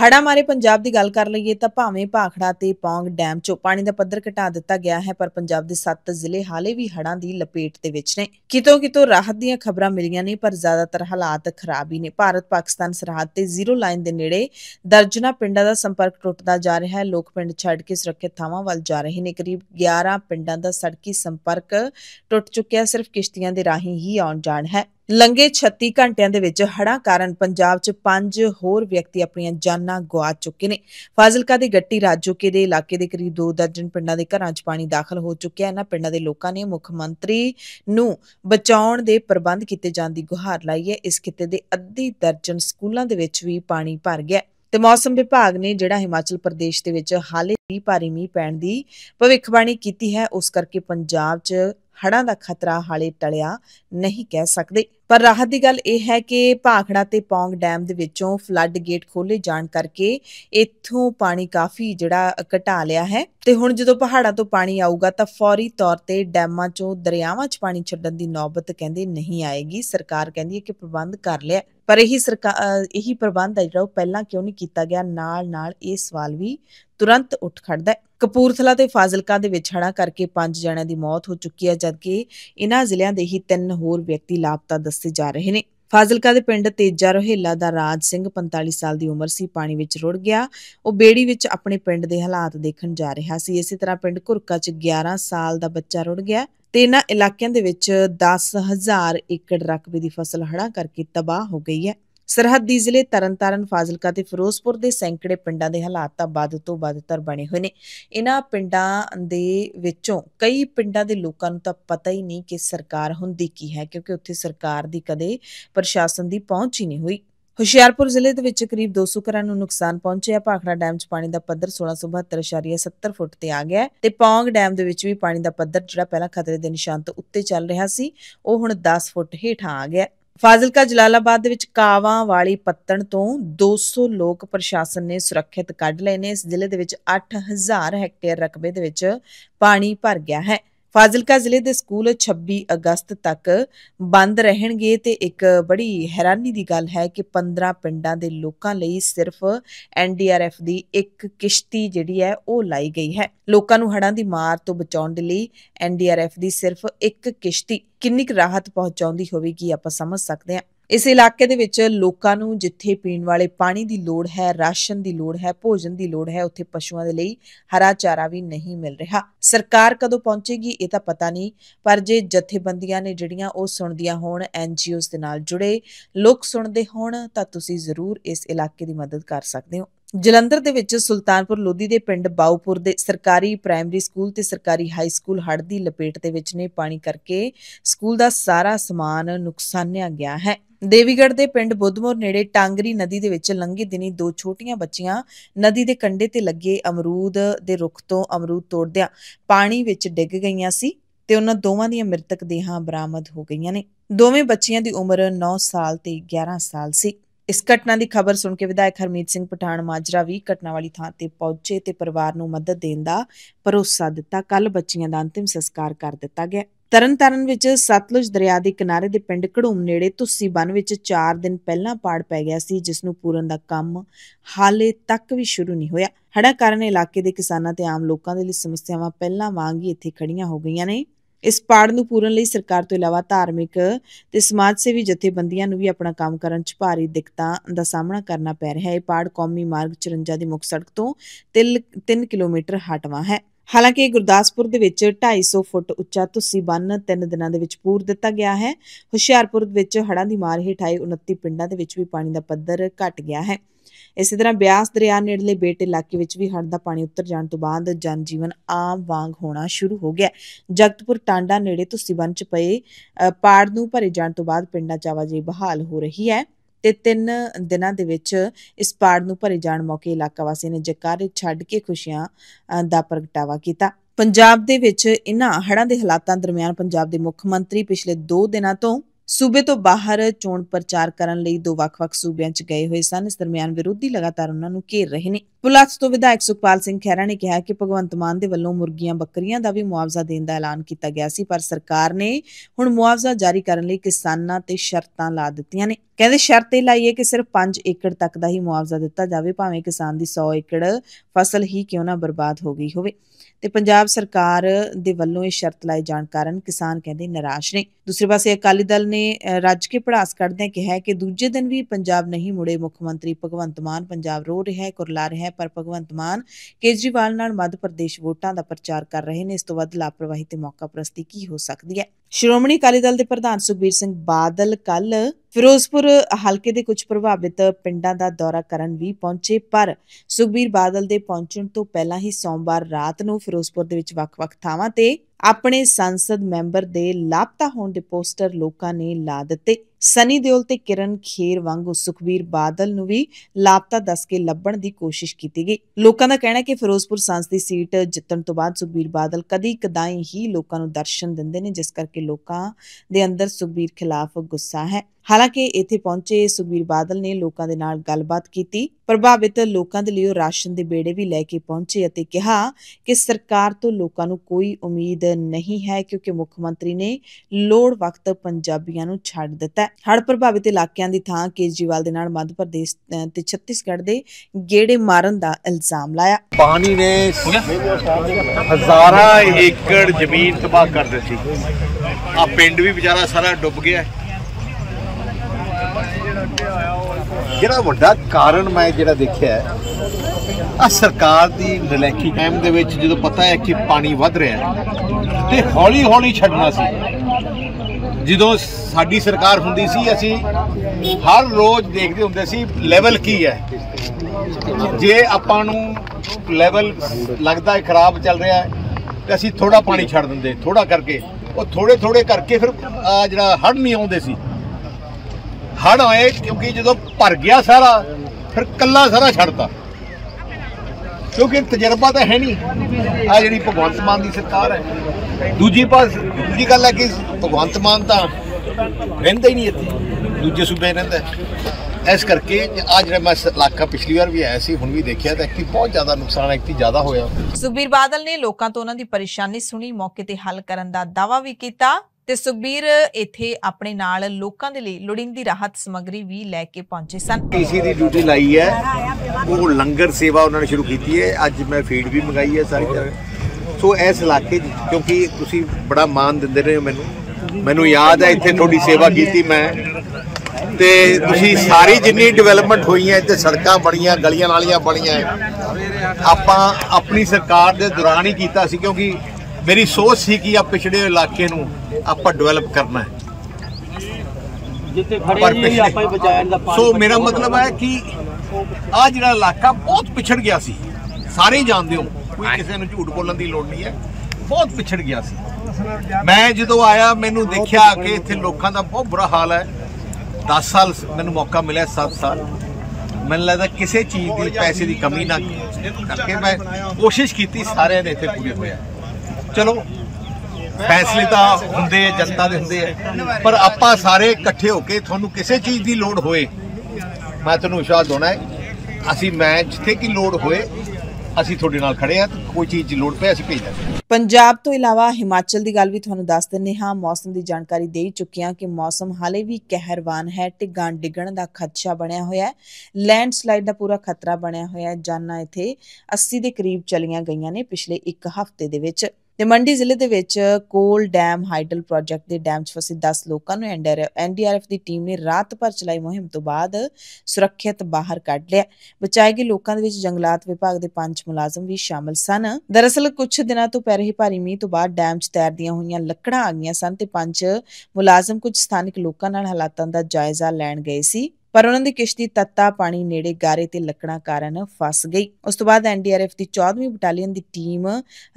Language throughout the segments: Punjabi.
ਹੜਾ ਮਾਰੇ ਪੰਜਾਬ ਦੀ ਗੱਲ ਕਰ ਲਈਏ ਤਾਂ ਭਾਵੇਂ ਭਾਖੜਾ ਤੇ ਪੌਂਗ ਡੈਮ ਚੋਂ ਪਾਣੀ ਦਾ ਪੱਧਰ ਘਟਾ ਦਿੱਤਾ ਗਿਆ ਹੈ ਪਰ ਪੰਜਾਬ ਦੇ 7 ਜ਼ਿਲ੍ਹੇ ਹਾਲੇ ਵੀ ਹੜਾਂ ਦੀ ਲਪੇਟ ਦੇ ਵਿੱਚ ਨੇ ਕਿਤੋਂ ਕਿਤੋਂ ਰਾਹਤ ਦੀਆਂ ਖਬਰਾਂ ਮਿਲੀਆਂ ਨੇ ਪਰ ਜ਼ਿਆਦਾਤਰ ਹਾਲਾਤ ਖਰਾਬ ਹੀ ਨੇ ਭਾਰਤ ਪਾਕਿਸਤਾਨ ਸਰਹੱਦ ਤੇ ਜ਼ੀਰੋ ਲਾਈਨ ਦੇ ਨੇੜੇ ਦਰਜਨਾ ਪਿੰਡਾਂ ਦਾ ਸੰਪਰਕ ਟੁੱਟਦਾ ਜਾ ਰਿਹਾ ਹੈ ਲੋਕ ਪਿੰਡ ਛੱਡ ਕੇ ਸੁਰੱਖਿਅਤ ਥਾਵਾਂ ਵੱਲ ਜਾ ਰਹੇ ਨੇ ਕਰੀਬ 11 ਪਿੰਡਾਂ ਦਾ ਸੜਕੀ ਸੰਪਰਕ ਟੁੱਟ ਚੁੱਕਿਆ ਸਿਰਫ ਕਿਸ਼ਤੀਆਂ ਦੇ ਰਾਹੀਂ ਹੀ ਆਉਣ ਜਾਣ ਹੈ ਲੰਗੇ 36 ਘੰਟਿਆਂ ਦੇ ਵਿੱਚ ਹੜ੍ਹਾਂ ਕਾਰਨ ਪੰਜਾਬ 'ਚ ਪੰਜ ਹੋਰ ਵਿਅਕਤੀ ਆਪਣੀਆਂ ਜਾਨਾਂ ਗਵਾ ਚੁੱਕੇ ਨੇ ਫਾਜ਼ਿਲਕਾ ਦੇ ਗੱਟੀ ਰਾਜੋਕੇ ਦੇ ਇਲਾਕੇ ਦੇ ਕਰੀਬ 2 ਦਰਜਨ ਪਿੰਡਾਂ ਦੇ ਘਰਾਂ 'ਚ ਪਾਣੀ ਦਾਖਲ ਹੋ ਚੁੱਕਿਆ ਇਹਨਾਂ ਪਿੰਡਾਂ ਦੇ ਲੋਕਾਂ ਨੇ ਮੁੱਖ ਮੰਤਰੀ ਨੂੰ ਬਚਾਉਣ ਦੇ ਪ੍ਰਬੰਧ ਕੀਤੇ ਜਾਣ ਦੀ ਗੁਹਾਰ ਲਾਈ ਹੈ ਇਸ ਖਿੱਤੇ ਦੇ ਅੱਧੀ ਦਰਜਨ ਸਕੂਲਾਂ ਦੇ ਵਿੱਚ ਵੀ ਪਾਣੀ ਭਰ ਗਿਆ ਤੇ ਮੌਸਮ ਵਿਭਾਗ ਨੇ ਜਿਹੜਾ ਹਿਮਾਚਲ ਪ੍ਰਦੇਸ਼ ਦੇ ਵਿੱਚ ਹਾਲੇ ਵੀ ਭਾਰੀ ਮੀਂਹ ਪੈਣ ਦੀ ਭਵਿੱਖਬਾਣੀ ਕੀਤੀ ਹੈ ਉਸ ਕਰਕੇ ਪੰਜਾਬ 'ਚ ਹੜ੍ਹਾਂ ਦਾ ਖਤਰਾ ਹਾਲੇ ਟਲਿਆ ਨਹੀਂ ਕਹਿ ਸਕਦੇ ਪਰ ਰਾਹਤ ਦੀ ਗੱਲ ਇਹ ਹੈ ਕਿ ਭਾਖੜਾ ਤੇ ਪੌਂਗ ਡੈਮ ਦੇ ਵਿੱਚੋਂ ਫਲੱਡ ਗੇਟ ਖੋਲੇ ਜਾਣ ਕਰਕੇ ਇੱਥੋਂ ਪਾਣੀ ਕਾਫੀ ਜਿਹੜਾ ਘਟਾ ਲਿਆ ਹੈ ਤੇ ਹੁਣ ਜਦੋਂ ਪਹਾੜਾਂ ਤੋਂ ਪਾਣੀ ਆਊਗਾ ਤਾਂ ਫੌਰੀ ਤੌਰ ਤੇ ਡੈਮਾਂ 'ਚੋਂ ਦਰਿਆਵਾਂ 'ਚ ਪਾਣੀ ਛੱਡਣ ਦੀ ਨੌਬਤ ਕਹਿੰਦੇ ਨਹੀਂ ਆਏਗੀ ਸਰਕਾਰ ਕਹਿੰਦੀ ਹੈ ਕਿ ਪ੍ਰਬੰਧ ਕਰ ਲਿਆ ਪਰ ਇਹੀ ਸਰਕਾਰ ਇਹੀ ਪ੍ਰਬੰਧ ਹੈ ਜਿਹੜਾ ਉਹ ਪਹਿਲਾਂ ਕਿਉਂ ਨਹੀਂ ਕੀਤਾ ਗਿਆ ਨਾਲ ਨਾਲ ਇਹ ਸਵਾਲ ਵੀ ਤੁਰੰਤ ਉੱਠ ਖੜਦਾ ਹੈ ਕਪੂਰਥਲਾ ਤੇ ਫਾਜ਼ਿਲਕਾ ਦੇ ਵਿੱਚ ਹੜਾ ਕਰਕੇ 5 ਜਣਿਆਂ ਦੀ ਮੌਤ ਹੋ ਚੁੱਕੀ ਹੈ ਜਦਕਿ ਇਹਨਾਂ ਜ਼ਿਲ੍ਹਿਆਂ ਦੇ ਹੀ ਤਿੰਨ ਹੋਰ ਵਿਅਕਤੀ ਲਾਪਤਾ ਦੱਸੇ ਜਾ ਰਹੇ ਨੇ ਫਾਜ਼ਿਲਕਾ ਦੇ ਪਿੰਡ ਤੇਜਾ ਰੋਹੇਲਾ ਦਾ ਰਾਜ ਸਿੰਘ 45 ਸਾਲ ਦੀ ਉਮਰ ਸੀ ਪਾਣੀ ਵਿੱਚ ਰੁੜ ਗਿਆ ਉਹ ਬੇੜੀ ਵਿੱਚ ਆਪਣੇ ਪਿੰਡ ਦੇ ਹਾਲਾਤ ਦੇਖਣ ਜਾ ਰਿਹਾ ਸੀ ਇਸੇ ਤਰ੍ਹਾਂ ਪਿੰਡ ਘੁਰਕਾ 'ਚ 11 ਸਾਲ ਦਾ ਬੱਚਾ ਰੁੜ ਗਿਆ ਤੇ ਇਨ੍ਹਾਂ ਇਲਾਕਿਆਂ ਦੇ ਵਿੱਚ 10000 ਏਕੜ ਰਕਬੇ ਦੀ ਫਸਲ ਹੜਾਂ ਕਰਕੇ ਤਬਾਹ ਹੋ ਗਈ ਹੈ ਸਰਹੱਦੀ ਜ਼ਿਲ੍ਹੇ ਤਰਨਤਾਰਨ ਫਾਜ਼ਿਲਕਾ ਤੇ ਫਿਰੋਜ਼ਪੁਰ ਦੇ ਸੈਂਕੜੇ ਪਿੰਡਾਂ ਦੇ ਹਾਲਾਤ ਤਾਂ ਵੱਧ ਤੋਂ ਬਦਤਰ ਬਣੇ ਹੋਏ ਨੇ ਇਹਨਾਂ ਪਿੰਡਾਂ ਦੇ ਵਿੱਚੋਂ ਕਈ ਪਿੰਡਾਂ ਦੇ ਲੋਕਾਂ ਨੂੰ ਤਾਂ ਪਤਾ ਹੀ ਨਹੀਂ ਕਿ ਸਰਕਾਰ ਹੁੰਦੀ ਕੀ ਹੈ ਕਿਉਂਕਿ ਉੱਥੇ ਸਰਕਾਰ ਦੀ ਕਦੇ ਪ੍ਰਸ਼ਾਸਨ ਦੀ ਪਹੁੰਚ ਹੀ ਨਹੀਂ ਹੋਈ ਹੁਸ਼ਿਆਰਪੁਰ ਜ਼ਿਲ੍ਹੇ ਦੇ ਵਿੱਚ ਕਰੀਬ 200 ਘਰਾਂ ਨੂੰ ਨੁਕਸਾਨ ਪਹੁੰਚਿਆ ਭਾਖੜਾ ਡੈਮ 'ਚ ਪਾਣੀ ਦਾ ਪੱਧਰ 1672.70 ਫੁੱਟ ਤੇ ਆ ਗਿਆ ਤੇ ਪੌਂਗ ਡੈਮ ਦੇ ਵਿੱਚ ਵੀ ਪਾਣੀ ਦਾ ਪੱਧਰ ਜਿਹੜਾ ਪਹਿਲਾਂ ਖਤਰੇ ਦੇ ਨਿਸ਼ਾਨ ਤੋਂ ਉੱਤੇ ਚੱਲ ਰਿਹਾ ਸੀ ਉਹ ਹੁਣ 10 ਫੁੱਟ ਹੇਠਾਂ ਆ ਗਿਆ ਫਾਜ਼ਿਲਕਾ ਜਲਾਲਾਬਾਦ ਦੇ ਵਿੱਚ ਕਾਵਾਂ ਵਾਲੀ ਪੱਤਣ ਤੋਂ 200 ਲੋਕ ਪ੍ਰਸ਼ਾਸਨ ਨੇ ਸੁਰੱਖਿਅਤ ਕੱਢ ਲਏ ਨੇ ਇਸ ਜ਼ਿਲ੍ਹੇ ਦੇ ਵਿੱਚ 8000 ਹੈਕਟੇਅਰ ਰਕਬੇ ਦੇ ਵਿੱਚ ਪਾਣੀ ਭਰ ਗਿਆ ਹੈ ਫਾਜ਼ਿਲਕਾ ਜ਼ਿਲ੍ਹੇ ਦੇ ਸਕੂਲ 26 ਅਗਸਤ ਤੱਕ ਬੰਦ ਰਹਿਣਗੇ ਤੇ ਇੱਕ ਬੜੀ ਹੈਰਾਨੀ ਦੀ ਗੱਲ ਹੈ ਕਿ 15 ਪਿੰਡਾਂ ਦੇ ਲੋਕਾਂ ਲਈ ਸਿਰਫ ਐਨਡੀਆਰਐਫ ਦੀ ਇੱਕ ਕਿਸ਼ਤੀ ਜਿਹੜੀ ਹੈ ਉਹ ਲਾਈ ਗਈ ਹੈ ਲੋਕਾਂ ਨੂੰ ਹੜ੍ਹਾਂ ਦੀ ਮਾਰ ਤੋਂ ਬਚਾਉਣ ਦੇ ਲਈ ਐਨਡੀਆਰਐਫ ਦੀ ਸਿਰਫ ਇੱਕ ਕਿਸ਼ਤੀ ਕਿੰਨੀ ਕੁ ਰਾਹਤ ਪਹੁੰਚਾਉਂਦੀ ਹੋਵੇਗੀ ਆਪਾਂ ਸਮਝ ਸਕਦੇ ਹਾਂ ਇਸ ਇਲਾਕੇ ਦੇ ਵਿੱਚ ਲੋਕਾਂ ਨੂੰ ਜਿੱਥੇ ਪੀਣ ਵਾਲੇ ਪਾਣੀ ਦੀ ਲੋੜ ਹੈ ਰਾਸ਼ਨ ਦੀ ਲੋੜ ਹੈ ਭੋਜਨ ਦੀ ਲੋੜ ਹੈ ਉੱਥੇ ਪਸ਼ੂਆਂ ਦੇ ਲਈ ਹਰਾ ਚਾਰਾ ਵੀ ਨਹੀਂ ਮਿਲ ਰਿਹਾ ਸਰਕਾਰ ਕਦੋਂ ਪਹੁੰਚੇਗੀ ਇਹ ਤਾਂ ਪਤਾ ਨਹੀਂ ਪਰ ਜੇ ਜਥੇਬੰਦੀਆਂ ਨੇ ਜਿਹੜੀਆਂ ਉਹ ਸੁਣਦੀਆਂ ਹੋਣ ਐਨਜੀਓਜ਼ ਦੇ ਨਾਲ ਜੁੜੇ ਲੋਕ ਸੁਣਦੇ ਹੋਣ ਤਾਂ ਤੁਸੀਂ ਜ਼ਰੂਰ ਇਸ ਇਲਾਕੇ ਦੀ ਮਦਦ ਕਰ ਸਕਦੇ ਹੋ ਜਲੰਧਰ ਦੇ ਵਿੱਚ ਸੁਲਤਾਨਪੁਰ ਲੋਧੀ ਦੇ ਪਿੰਡ ਬਾਉਪੁਰ ਦੇ ਸਰਕਾਰੀ ਪ੍ਰਾਇਮਰੀ ਸਕੂਲ ਤੇ ਸਰਕਾਰੀ ਹਾਈ ਸਕੂਲ ਹੜ੍ਹ ਦੀ ਲਪੇਟ ਦੇ ਵਿੱਚ ਨੇ ਪਾਣੀ ਕਰਕੇ ਸਕੂਲ ਦਾ ਸਾਰਾ ਸਮਾਨ ਨੁਕਸਾਨਿਆ ਗਿਆ ਹੈ ਦੇਵੀਗੜ ਦੇ ਪਿੰਡ ਬੁੱਧਮੋਰ ਨੇੜੇ ਟਾਂਗਰੀ ਨਦੀ ਦੇ ਵਿੱਚ ਲੰਘੇ ਦਿਨੀ ਦੋ ਛੋਟੀਆਂ ਬੱਚੀਆਂ ਨਦੀ ਦੇ ਕੰਢੇ ਤੇ ਲੱਗੇ ਅਮਰੂਦ ਦੇ ਰੁੱਖ ਤੋਂ ਅਮਰੂਦ ਤੋੜਦਿਆਂ ਪਾਣੀ ਵਿੱਚ ਡਿੱਗ ਗਈਆਂ ਸੀ ਤੇ ਉਹਨਾਂ ਦੋਵਾਂ ਦੀਆਂ ਮ੍ਰਿਤਕ ਦੇਹਾਂ ਬਰਾਮਦ ਹੋ ਗਈਆਂ ਨੇ ਦੋਵੇਂ ਬੱਚੀਆਂ ਦੀ ਉਮਰ 9 ਸਾਲ ਤੇ 11 ਸਾਲ ਸੀ ਇਸ ਘਟਨਾ ਦੀ ਖਬਰ ਸੁਣ ਕੇ ਵਿਧਾਇਕ ਹਰਮੀਤ ਸਿੰਘ ਪਠਾਨ ਮਾਜਰਾ ਵੀ ਘਟਨਾ ਵਾਲੀ ਥਾਂ ਤੇ ਪਹੁੰਚੇ ਤੇ ਪਰਿਵਾਰ ਨੂੰ ਮਦਦ ਦੇਣ ਦਾ ਭਰੋਸਾ ਦਿੱਤਾ ਕੱਲ ਬੱਚੀਆਂ ਦਾ ਅੰਤਿਮ ਸੰਸਕਾਰ ਕਰ ਦਿੱਤਾ ਗਿਆ ਤਰਨਤਾਰਨ ਵਿੱਚ ਸਤਲੁਜ ਦਰਿਆ ਦੇ ਕਿਨਾਰੇ ਦੇ ਪਿੰਡ ਕੜੂਮ ਨੇੜੇ ਤੁਸੀ ਬਨ ਵਿੱਚ 4 ਦਿਨ ਪਹਿਲਾਂ ਪਾੜ ਪੈ ਗਿਆ ਸੀ ਜਿਸ ਨੂੰ ਪੂਰਨ ਦਾ ਕੰਮ ਹਾਲੇ ਤੱਕ ਵੀ ਸ਼ੁਰੂ ਨਹੀਂ ਹੋਇਆ ਹੜਾ ਕਾਰਨ ਇਲਾਕੇ ਦੇ ਕਿਸਾਨਾਂ ਤੇ ਆਮ ਲੋਕਾਂ ਦੇ ਲਈ ਸਮੱਸਿਆਵਾਂ ਪਹਿਲਾਂ ਵਾਂਗ ਹੀ ਇੱਥੇ ਖੜੀਆਂ ਹੋ ਗਈਆਂ ਨੇ ਇਸ ਪਾੜ ਨੂੰ ਪੂਰਨ ਲਈ ਸਰਕਾਰ ਤੋਂ ਇਲਾਵਾ ਧਾਰਮਿਕ ਤੇ ਸਮਾਜ ਸੇਵੀ ਜਥੇਬੰਦੀਆਂ ਨੂੰ ਵੀ ਆਪਣਾ ਕੰਮ ਕਰਨ 'ਚ ਭਾਰੀ ਦਿੱਕਤਾਂ ਦਾ ਸਾਹਮਣਾ ਕਰਨਾ ਪੈ ਰਿਹਾ ਹੈ ਇਹ ਪਾੜ ਕੌਮੀ ਮਾਰਗ 54 ਦੀ ਮੁੱਖ ਸੜਕ ਤੋਂ 3 ਕਿਲੋਮੀਟਰ ਹਟਵਾ ਹੈ ਹਾਲਾਂਕਿ ਗੁਰਦਾਸਪੁਰ ਦੇ ਵਿੱਚ 250 ਫੁੱਟ ਉੱਚਾ ਤੁਸੀਂ ਬੰਨ ਤਿੰਨ ਦਿਨਾਂ ਦੇ ਵਿੱਚ ਪੂਰ ਦਿੱਤਾ ਗਿਆ ਹੈ ਹੁਸ਼ਿਆਰਪੁਰ ਦੇ ਵਿੱਚ ਹੜਾਂ ਦੀ ਮਾਰ ਹੇਠਾਈ 29 ਪਿੰਡਾਂ ਦੇ ਵਿੱਚ ਵੀ ਪਾਣੀ ਦਾ ਪੱਧਰ ਘਟ ਗਿਆ ਹੈ ਇਸੇ ਤਰ੍ਹਾਂ ਬਿਆਸ ਦਰਿਆ ਨੇੜਲੇ ਬੇਟ ਇਲਾਕੇ ਵਿੱਚ ਵੀ ਹੜ ਦਾ ਪਾਣੀ ਉੱਤਰ ਜਾਣ ਤੋਂ ਬਾਅਦ ਜਨ ਜੀਵਨ ਆਮ ਵਾਂਗ ਹੋਣਾ ਸ਼ੁਰੂ ਹੋ ਗਿਆ ਜਗਤਪੁਰ ਟਾਂਡਾ ਨੇੜੇ ਤੁਸੀਂ ਬੰਨ ਚ ਪਏ ਪਾੜ ਨੂੰ ਭਰੇ ਜਾਣ ਤੋਂ ਬਾਅਦ ਪਿੰਡਾਂ ਚ ਜੀ ਬਹਾਲ ਹੋ ਰਹੀ ਹੈ ਤੇ ਤਿੰਨ ਦਿਨਾਂ ਦੇ ਵਿੱਚ ਇਸ ਪਾੜ ਨੂੰ ਭਰੇ ਜਾਣ ਮੌਕੇ ਇਲਾਕਾ ਵਾਸੀਆਂ ਨੇ ਜਕਾਰੇ ਛੱਡ ਕੇ ਖੁਸ਼ੀਆਂ ਦਾ ਪ੍ਰਗਟਾਵਾ ਕੀਤਾ ਪੰਜਾਬ ਦੇ ਵਿੱਚ ਇਨ੍ਹਾਂ ਹੜ੍ਹਾਂ ਦੇ ਹਾਲਾਤਾਂ ਦਰਮਿਆਨ ਪੰਜਾਬ ਦੇ ਮੁੱਖ ਮੰਤਰੀ ਪਿਛਲੇ 2 ਦਿਨਾਂ ਤੋਂ ਸੂਬੇ ਤੋਂ ਬਾਹਰ ਚੋਣ ਪ੍ਰਚਾਰ ਕਰਨ ਲਈ ਦੋ ਵੱਖ-ਵੱਖ ਸੂਬਿਆਂ 'ਚ ਗਏ ਹੋਏ ਸਨ ਇਸ ਦਰਮਿਆਨ ਵਿਰੋਧੀ ਲਗਾਤਾਰ ਉਹਨਾਂ ਨੂੰ ਘੇਰ ਰਹੇ ਨੇ ਪੁਲਾਸ ਤੋਂ ਵਿਧਾਇਕ ਸੁਖਪਾਲ ਸਿੰਘ ਖਹਿਰਾ ਨੇ ਕਿਹਾ ਕਿ ਭਗਵੰਤ ਮਾਨ ਦੇ ਵੱਲੋਂ ਮੁਰਗੀਆਂ ਬੱਕਰੀਆਂ ਦਾ ਵੀ ਮੁਆਵਜ਼ਾ ਦੇਣ ਦਾ ਐਲਾਨ ਕੀਤਾ ਗਿਆ ਸੀ ਪਰ ਸਰਕਾਰ ਨੇ ਹੁਣ ਮੁਆਵਜ਼ਾ ਜਾਰੀ ਕਰਨ ਲਈ ਕਿਸਾਨਾਂ ਤੇ ਸ਼ਰਤਾਂ ਲਾ ਦਿੱਤੀਆਂ ਨੇ ਕਹਿੰਦੇ ਸ਼ਰਤ ਇਹ ਲਾਈ ਹੈ ਕਿ ਸਿਰਫ 5 ਏਕੜ ਤੱਕ ਦਾ ਹੀ ਮੁਆਵਜ਼ਾ ਦਿੱਤਾ ਜਾਵੇ ਭਾਵੇਂ ਕਿਸਾਨ ਦੀ 100 ਏਕੜ ਫਸਲ ਹੀ ਕਿਉਂ ਨਾ ਬਰਬਾਦ ਹੋ ਗਈ ਹੋਵੇ ਤੇ ਪੰਜਾਬ ਸਰਕਾਰ ਦੇ ਵੱਲੋਂ ਇਹ ਸ਼ਰਤ ਲਾਏ ਜਾਣ ਕਾਰਨ ਕਿਸਾਨ ਕਹਿੰਦੇ ਨਿਰਾਸ਼ ਨੇ ਦੂਸਰੇ ਪਾਸੇ ਅਕਾਲੀ ਦਲ ਨੇ ਰੱਜ ਕੇ ਪੜਾਸ ਕਰਦਿਆਂ ਕਿਹਾ ਕਿ ਦੂਜੇ ਦਿਨ ਵੀ ਪੰਜਾਬ ਨਹੀਂ ਮੁੜੇ ਮੁੱਖ ਮੰਤਰੀ ਭਗਵੰਤ ਮਾਨ ਪੰਜਾਬ ਰੋ ਰਿਹਾ ਹੈ ਕੁਰਲਾ ਰਿਹਾ ਹੈ ਪਰ ਭਗਵੰਤ ਮਾਨ ਕੇਜਰੀਵਾਲ ਨਾਲ ਮੱਧ ਪ੍ਰਦੇਸ਼ ਵੋਟਾਂ ਦਾ ਪ੍ਰਚਾਰ ਕਰ ਰਹੇ ਨੇ ਇਸ ਤੋਂ ਵੱਧ ਲਾਪਰਵਾਹੀ ਤੇ ਮੌਕਾ ਪ੍ਰਸਤੀ ਕੀ ਹੋ ਸਕਦੀ ਹੈ ਸ਼੍ਰੋਮਣੀ ਅਕਾਲੀ ਦਲ ਦੇ ਪ੍ਰਧਾਨ ਸੁਖਬੀਰ ਸਿੰਘ ਬਾਦਲ ਕੱਲ ਫਿਰੋਜ਼ਪੁਰ ਹਲਕੇ ਦੇ ਕੁਝ ਪ੍ਰਭਾਵਿਤ ਪਿੰਡਾਂ ਦਾ ਦੌਰਾ ਕਰਨ ਵੀ ਪਹੁੰਚੇ ਪਰ ਸੁਖਬੀਰ ਬਾਦਲ ਦੇ ਪਹੁੰਚਣ ਤੋਂ ਪਹਿਲਾਂ ਹੀ ਸੋਮਵਾਰ ਰਾਤ ਨੂੰ ਫਿਰੋਜ਼ਪੁਰ ਦੇ ਵਿੱਚ ਵੱਖ-ਵੱਖ ਥਾਵਾਂ ਤੇ ਆਪਣੇ ਸੰਸਦ ਮੈਂਬਰ ਦੇ ਲਾਪਤਾ ਹੋਣ ਦੇ ਪੋਸਟਰ ਲੋਕਾਂ ਨੇ ਲਾ ਦਿੱਤੇ ਸਨੀ ਦਿਓਲ ਤੇ ਕਿਰਨ ਖੇਰ ਵਾਂਗੂ ਸੁਖਬੀਰ ਬਾਦਲ ਨੂੰ ਵੀ ਲਾਪਤਾ ਦੱਸ ਕੇ ਲੱਭਣ ਦੀ ਕੋਸ਼ਿਸ਼ ਕੀਤੀ ਗਈ ਲੋਕਾਂ ਦਾ ਕਹਿਣਾ ਹੈ ਕਿ ਫਿਰੋਜ਼ਪੁਰ ਸੰਸਦੀ ਸੀਟ ਜਿੱਤਣ ਤੋਂ ਬਾਅਦ ਸੁਖਬੀਰ ਬਾਦਲ ਕਦੀ ਕਦਾਈ ਹੀ ਲੋਕਾਂ ਨੂੰ ਦਰਸ਼ਨ ਦਿੰਦੇ ਨੇ ਜਿਸ ਕਰਕੇ ਕਰਕੇ ਲੋਕਾਂ ਦੇ ਅੰਦਰ ਸੁਖਬੀਰ ਖਿਲਾਫ ਗੁੱਸਾ ਹੈ ਹਾਲਾਂਕਿ ਇੱਥੇ ਪਹੁੰਚੇ ਸੁਖਬੀਰ ਬਾਦਲ ਨੇ ਲੋਕਾਂ ਦੇ ਨਾਲ ਗੱਲਬਾਤ ਕੀਤੀ ਪ੍ਰਭਾਵਿਤ ਲੋਕਾਂ ਦੇ ਲਈ ਰਾਸ਼ਨ ਦੇ ਬੇੜੇ ਵੀ ਲੈ ਕੇ ਪਹੁੰਚੇ ਅਤੇ ਕਿਹਾ ਕਿ ਸਰਕਾਰ ਤੋਂ ਲੋਕਾਂ ਨੂੰ ਕੋਈ ਉਮੀਦ ਨਹੀਂ ਹੈ ਕਿਉਂਕਿ ਮੁੱਖ ਮੰਤਰੀ ਨੇ ਲੋੜ ਵਕਤ ਪੰਜਾਬੀਆਂ ਨੂੰ ਛੱਡ ਦਿੱਤਾ ਹੜ ਪ੍ਰਭਾਵਿਤ ਇਲਾਕਿਆਂ ਦੀ ਥਾਂ ਕੇਜੀਵਾਲ ਦੇ ਨਾਲ ਮੱਧ ਪ੍ਰਦੇਸ਼ ਤੇ ਛੱਤੀਸਗੜ੍ਹ ਦੇ ਗੇੜੇ ਮਾਰਨ ਦਾ ਇਲਜ਼ਾਮ ਲਾਇਆ ਪਾਣੀ ਨੇ ਹਜ਼ਾਰਾਂ ਏਕੜ ਜ਼ਮੀਨ ਤਬਾਹ ਕਰ ਦਿੱਤੀ ਆ ਪਿੰਡ ਵੀ ਵਿਚਾਰਾ ਸਾਰਾ ਡੁੱਬ ਗਿਆ ਜਿਹੜਾ ਵੱਡਾ ਕਾਰਨ ਮੈਂ ਜਿਹੜਾ ਦੇਖਿਆ ਆ ਸਰਕਾਰ ਦੀ ਨਲੇਕੀ ਟਾਈਮ ਦੇ ਵਿੱਚ ਜਦੋਂ ਪਤਾ ਹੈ ਕਿ ਪਾਣੀ ਵੱਧ ਰਿਹਾ ਤੇ ਹੌਲੀ ਹੌਲੀ ਛੱਡਣਾ ਸੀ ਜਦੋਂ ਸਾਡੀ ਸਰਕਾਰ ਹੁੰਦੀ ਸੀ ਅਸੀਂ ਹਰ ਰੋਜ਼ ਦੇਖਦੇ ਹੁੰਦੇ ਸੀ ਲੈਵਲ ਕੀ ਹੈ ਜੇ ਆਪਾਂ ਨੂੰ ਲੈਵਲ ਲੱਗਦਾ ਹੈ ਖਰਾਬ ਚੱਲ ਰਿਹਾ ਤੇ ਅਸੀਂ ਥੋੜਾ ਪਾਣੀ ਛੱਡ ਦਿੰਦੇ ਥੋੜਾ ਕਰਕੇ ਉਹ ਥੋੜੇ ਥੋੜੇ ਕਰਕੇ ਫਿਰ ਆ ਜਿਹੜਾ ਹੜ ਨਹੀਂ ਆਉਂਦੇ ਸੀ ਹੜ ਆਏ ਕਿਉਂਕਿ ਜਦੋਂ ਭਰ ਗਿਆ ਸਾਰਾ ਫਿਰ ਕੱਲਾ ਸਾਰਾ ਛੱਡਤਾ ਕਿਉਂਕਿ ਤਜਰਬਾ ਤਾਂ ਹੈ ਨਹੀਂ ਆ ਜਿਹੜੀ ਭਗਵੰਤ ਮਾਨ ਦੀ ਸਰਕਾਰ ਹੈ ਦੂਜੀ ਪਾਸ ਦੂਜੀ ਗੱਲ ਹੈ ਕਿ ਭਗਵੰਤ ਮਾਨ ਤਾਂ ਰਹਿੰਦਾ ਹੀ ਨਹੀਂ ਇੱਥੇ ਦੂਜੇ ਸੂਬੇ ਰਹਿੰਦਾ ਇਸ ਕਰਕੇ ਅੱਜ ਜਿਹੜਾ ਮੈਂ ਇਲਾਕਾ ਪਿਛਲੀ ਵਾਰ ਵੀ ਆਇਆ ਸੀ ਹੁਣ ਵੀ ਦੇਖਿਆ ਤਾਂ ਕਿ ਬਹੁਤ ਜ਼ਿਆਦਾ ਨੁਕਸਾਨ ਇੱਕੀ ਜ਼ਿਆਦਾ ਹੋਇਆ ਸੁਖਬੀਰ ਬਾਦਲ ਨੇ ਲੋਕਾਂ ਤੋਂ ਉਹਨਾਂ ਦੀ ਪਰੇਸ਼ਾਨੀ ਸੁਣੀ ਮੌਕੇ ਤੇ ਹੱਲ ਕਰਨ ਦਾ ਦਾਵਾ ਵੀ ਕੀਤਾ ਤੇ ਸੁਖਬੀਰ ਇੱਥੇ ਆਪਣੇ ਨਾਲ ਲੋਕਾਂ ਦੇ ਲਈ ਲੋੜੀਂਦੀ ਰਾਹਤ ਸਮੱਗਰੀ ਵੀ ਲੈ ਕੇ ਪਹੁੰਚੇ ਸਨ ਪੀਸੀ ਦੀ ਡਿਊਟੀ ਲਾਈ ਹੈ ਉਹ ਲੰਗਰ ਸੇਵਾ ਉਹਨਾਂ ਨੇ ਸ਼ੁਰੂ ਕੀਤੀ ਹੈ ਅੱਜ ਮੈਂ ਫੀਡ ਵੀ ਮੰਗਾਈ ਹੈ ਸਾਰੀ ਤਰ੍ਹਾਂ ਸੋ ਇਸ ਇਲਾਕੇ ਕਿਉਂਕਿ ਤੁਸੀਂ ਬੜਾ ਮਾਣ ਦਿੰਦੇ ਰਹੇ ਹੋ ਮੈਨੂੰ ਮੈਨੂੰ ਯਾਦ ਹੈ ਇੱਥੇ ਤੁਹਾਡੀ ਸੇਵਾ ਕੀਤੀ ਮੈਂ ਤੇ ਤੁਸੀਂ ਸਾਰੀ ਜਿੰਨੀ ਡਿਵੈਲਪਮੈਂਟ ਹੋਈ ਹੈ ਤੇ ਸੜਕਾਂ ਬਣੀਆਂ ਗਲੀਆਂ ਨਾਲੀਆਂ ਬਣੀਆਂ ਆਪਾਂ ਆਪਣੀ ਸਰਕਾਰ ਦੇ ਦੌਰਾਨ ਹੀ ਕੀਤਾ ਸੀ ਕਿਉਂਕਿ ਮੇਰੀ ਸੋਚ ਸੀ ਕਿ ਆ ਪਿਛੜੇ ਇਲਾਕੇ ਨੂੰ ਆਪਾਂ ਡਿਵੈਲਪ ਕਰਨਾ ਹੈ ਜਿੱਥੇ ਖੜੇ ਜੀ ਆਪਾਂ ਹੀ ਦਾ ਸੋ ਮੇਰਾ ਮਤਲਬ ਹੈ ਕਿ ਆ ਜਿਹੜਾ ਇਲਾਕਾ ਬਹੁਤ ਪਿਛੜ ਗਿਆ ਸੀ ਸਾਰੇ ਜਾਣਦੇ ਹੋ ਕੋਈ ਕਿਸੇ ਨੂੰ ਝੂਠ ਬੋਲਣ ਦੀ ਲੋੜ ਨਹੀਂ ਹੈ ਬਹੁਤ ਪਿਛੜ ਗਿਆ ਸੀ ਮੈਂ ਜਦੋਂ ਆਇਆ ਮੈਨੂੰ ਦੇਖਿਆ ਕਿ ਇੱਥੇ ਲੋਕਾਂ ਦਾ ਬਹੁਤ ਬੁਰਾ ਹਾਲ ਹੈ 10 ਸਾਲ ਮੈਨੂੰ ਮੌਕਾ ਮਿਲਿਆ 7 ਸਾਲ ਮੈਨੂੰ ਲੱਗਦਾ ਕਿਸੇ ਚੀਜ਼ ਦੀ ਪੈਸੇ ਦੀ ਕਮੀ ਨਾ ਕਰਕੇ ਮੈਂ ਕੋਸ਼ਿਸ਼ ਕੀਤੀ ਸਾਰਿਆਂ ਦੇ ਇੱਥੇ ਪੂਰੀ ਹੋਇਆ ਚਲੋ ਫੈਸਲੇ ਤਾਂ ਹੁੰਦੇ ਆ ਜਨਤਾ ਦੇ ਹੁੰਦੇ ਆ ਪਰ ਆਪਾਂ ਸਾਰੇ ਇਕੱਠੇ ਹੋ ਕੇ ਤੁਹਾਨੂੰ ਕਿਸੇ ਚੀਜ਼ ਦੀ ਲੋੜ ਹੋਏ ਮੈਂ ਤੁਹਾਨੂੰ ਵਿਸ਼ਵਾਸ ਦੋਣਾ ਹੈ ਅਸੀਂ ਮੈਂ ਜਿੱਥੇ ਕੀ ਲੋੜ ਹੋਏ ਅਸੀਂ ਤੁਹਾਡੇ ਨਾਲ ਖੜੇ ਆ ਕੋਈ ਚੀਜ਼ ਦੀ ਲੋੜ ਪਈ ਅਸੀਂ ਭੇਜ ਦਾਂਗੇ ਪੰਜਾਬ ਤੋਂ ਇਲਾਵਾ ਹਿਮਾਚਲ ਦੀ ਗੱਲ ਵੀ ਤੁਹਾਨੂੰ ਦੱਸ ਦਿੰਨੇ ਹਾਂ ਮੌਸਮ ਦੀ ਜਾਣਕਾਰੀ ਦੇ ਚੁੱਕੇ ਹਾਂ ਕਿ ਮੌਸਮ ਹਾਲੇ ਵੀ ਕਹਿਰਵਾਨ ਹੈ ਟਿੱਗਾਂ ਡਿੱਗਣ ਦਾ ਖਤਰਾ ਬਣਿਆ ਹੋਇਆ ਹੈ ਲੈਂਡਸਲਾਈਡ ਦਾ ਪੂਰਾ ਖਤਰਾ ਬਣਿਆ ਹੋਇਆ ਹੈ ਜਾਨਾਂ ਇੱਥੇ 80 ਦੇ ਕਰੀਬ ਚਲੀਆਂ ਗਈਆਂ ਨੇ ਪਿਛਲੇ ਇੱਕ ਹਫ਼ਤੇ ਦੇ ਵਿੱਚ ਤੇ ਮੰਡੀ ਜ਼ਿਲ੍ਹੇ ਦੇ ਵਿੱਚ ਕੋਲ ਡੈਮ ਹਾਈਡਲ ਪ੍ਰੋਜੈਕਟ ਦੇ ਡੈਮ 'ਚ ਫਸੇ 10 ਲੋਕਾਂ ਨੂੰ ਐਨਡੀਆਰਐਫ ਦੀ ਟੀਮ ਨੇ ਰਾਤ ਭਰ ਚਲਾਈ ਮੁਹਿੰਮ ਤੋਂ ਬਾਅਦ ਸੁਰੱਖਿਅਤ ਬਾਹਰ ਕੱਢ ਲਿਆ ਬਚਾਏ ਗਏ ਲੋਕਾਂ ਦੇ ਵਿੱਚ ਜੰਗਲਾਤ ਵਿਭਾਗ ਦੇ ਪੰਜ ਮੁਲਾਜ਼ਮ ਵੀ ਸ਼ਾਮਲ ਸਨ ਦਰਅਸਲ ਕੁਝ ਦਿਨਾਂ ਤੋਂ ਪੈ ਰਹੀ ਭਾਰੀ ਮੀਂਹ ਤੋਂ ਬਾਅਦ ਡੈਮ 'ਚ ਤੈਰਦੀਆਂ ਹੋਈਆਂ ਲੱਕੜਾਂ ਆ ਗਈਆਂ ਸਨ ਤੇ ਪੰਜ ਮੁਲਾਜ਼ਮ ਕੁਝ ਸਥਾਨਕ ਲੋਕਾਂ ਨਾਲ ਹਾਲਾਤਾਂ ਦਾ ਜਾਇਜ਼ਾ ਲੈਣ ਗਏ ਸੀ ਪਰ ਉਹਨਾਂ ਦੀ ਕਿਸ਼ਤੀ ਤੱਤਾ ਪਾਣੀ ਨੇੜੇ ਗਾਰੇ ਤੇ ਲੱਕੜਾਂ ਕਾਰਨ ਫਸ ਗਈ ਉਸ ਤੋਂ ਬਾਅਦ ਐਨਡੀਆਰਐਫ ਦੀ 14ਵੀਂ ਬਟਾਲੀਅਨ ਦੀ ਟੀਮ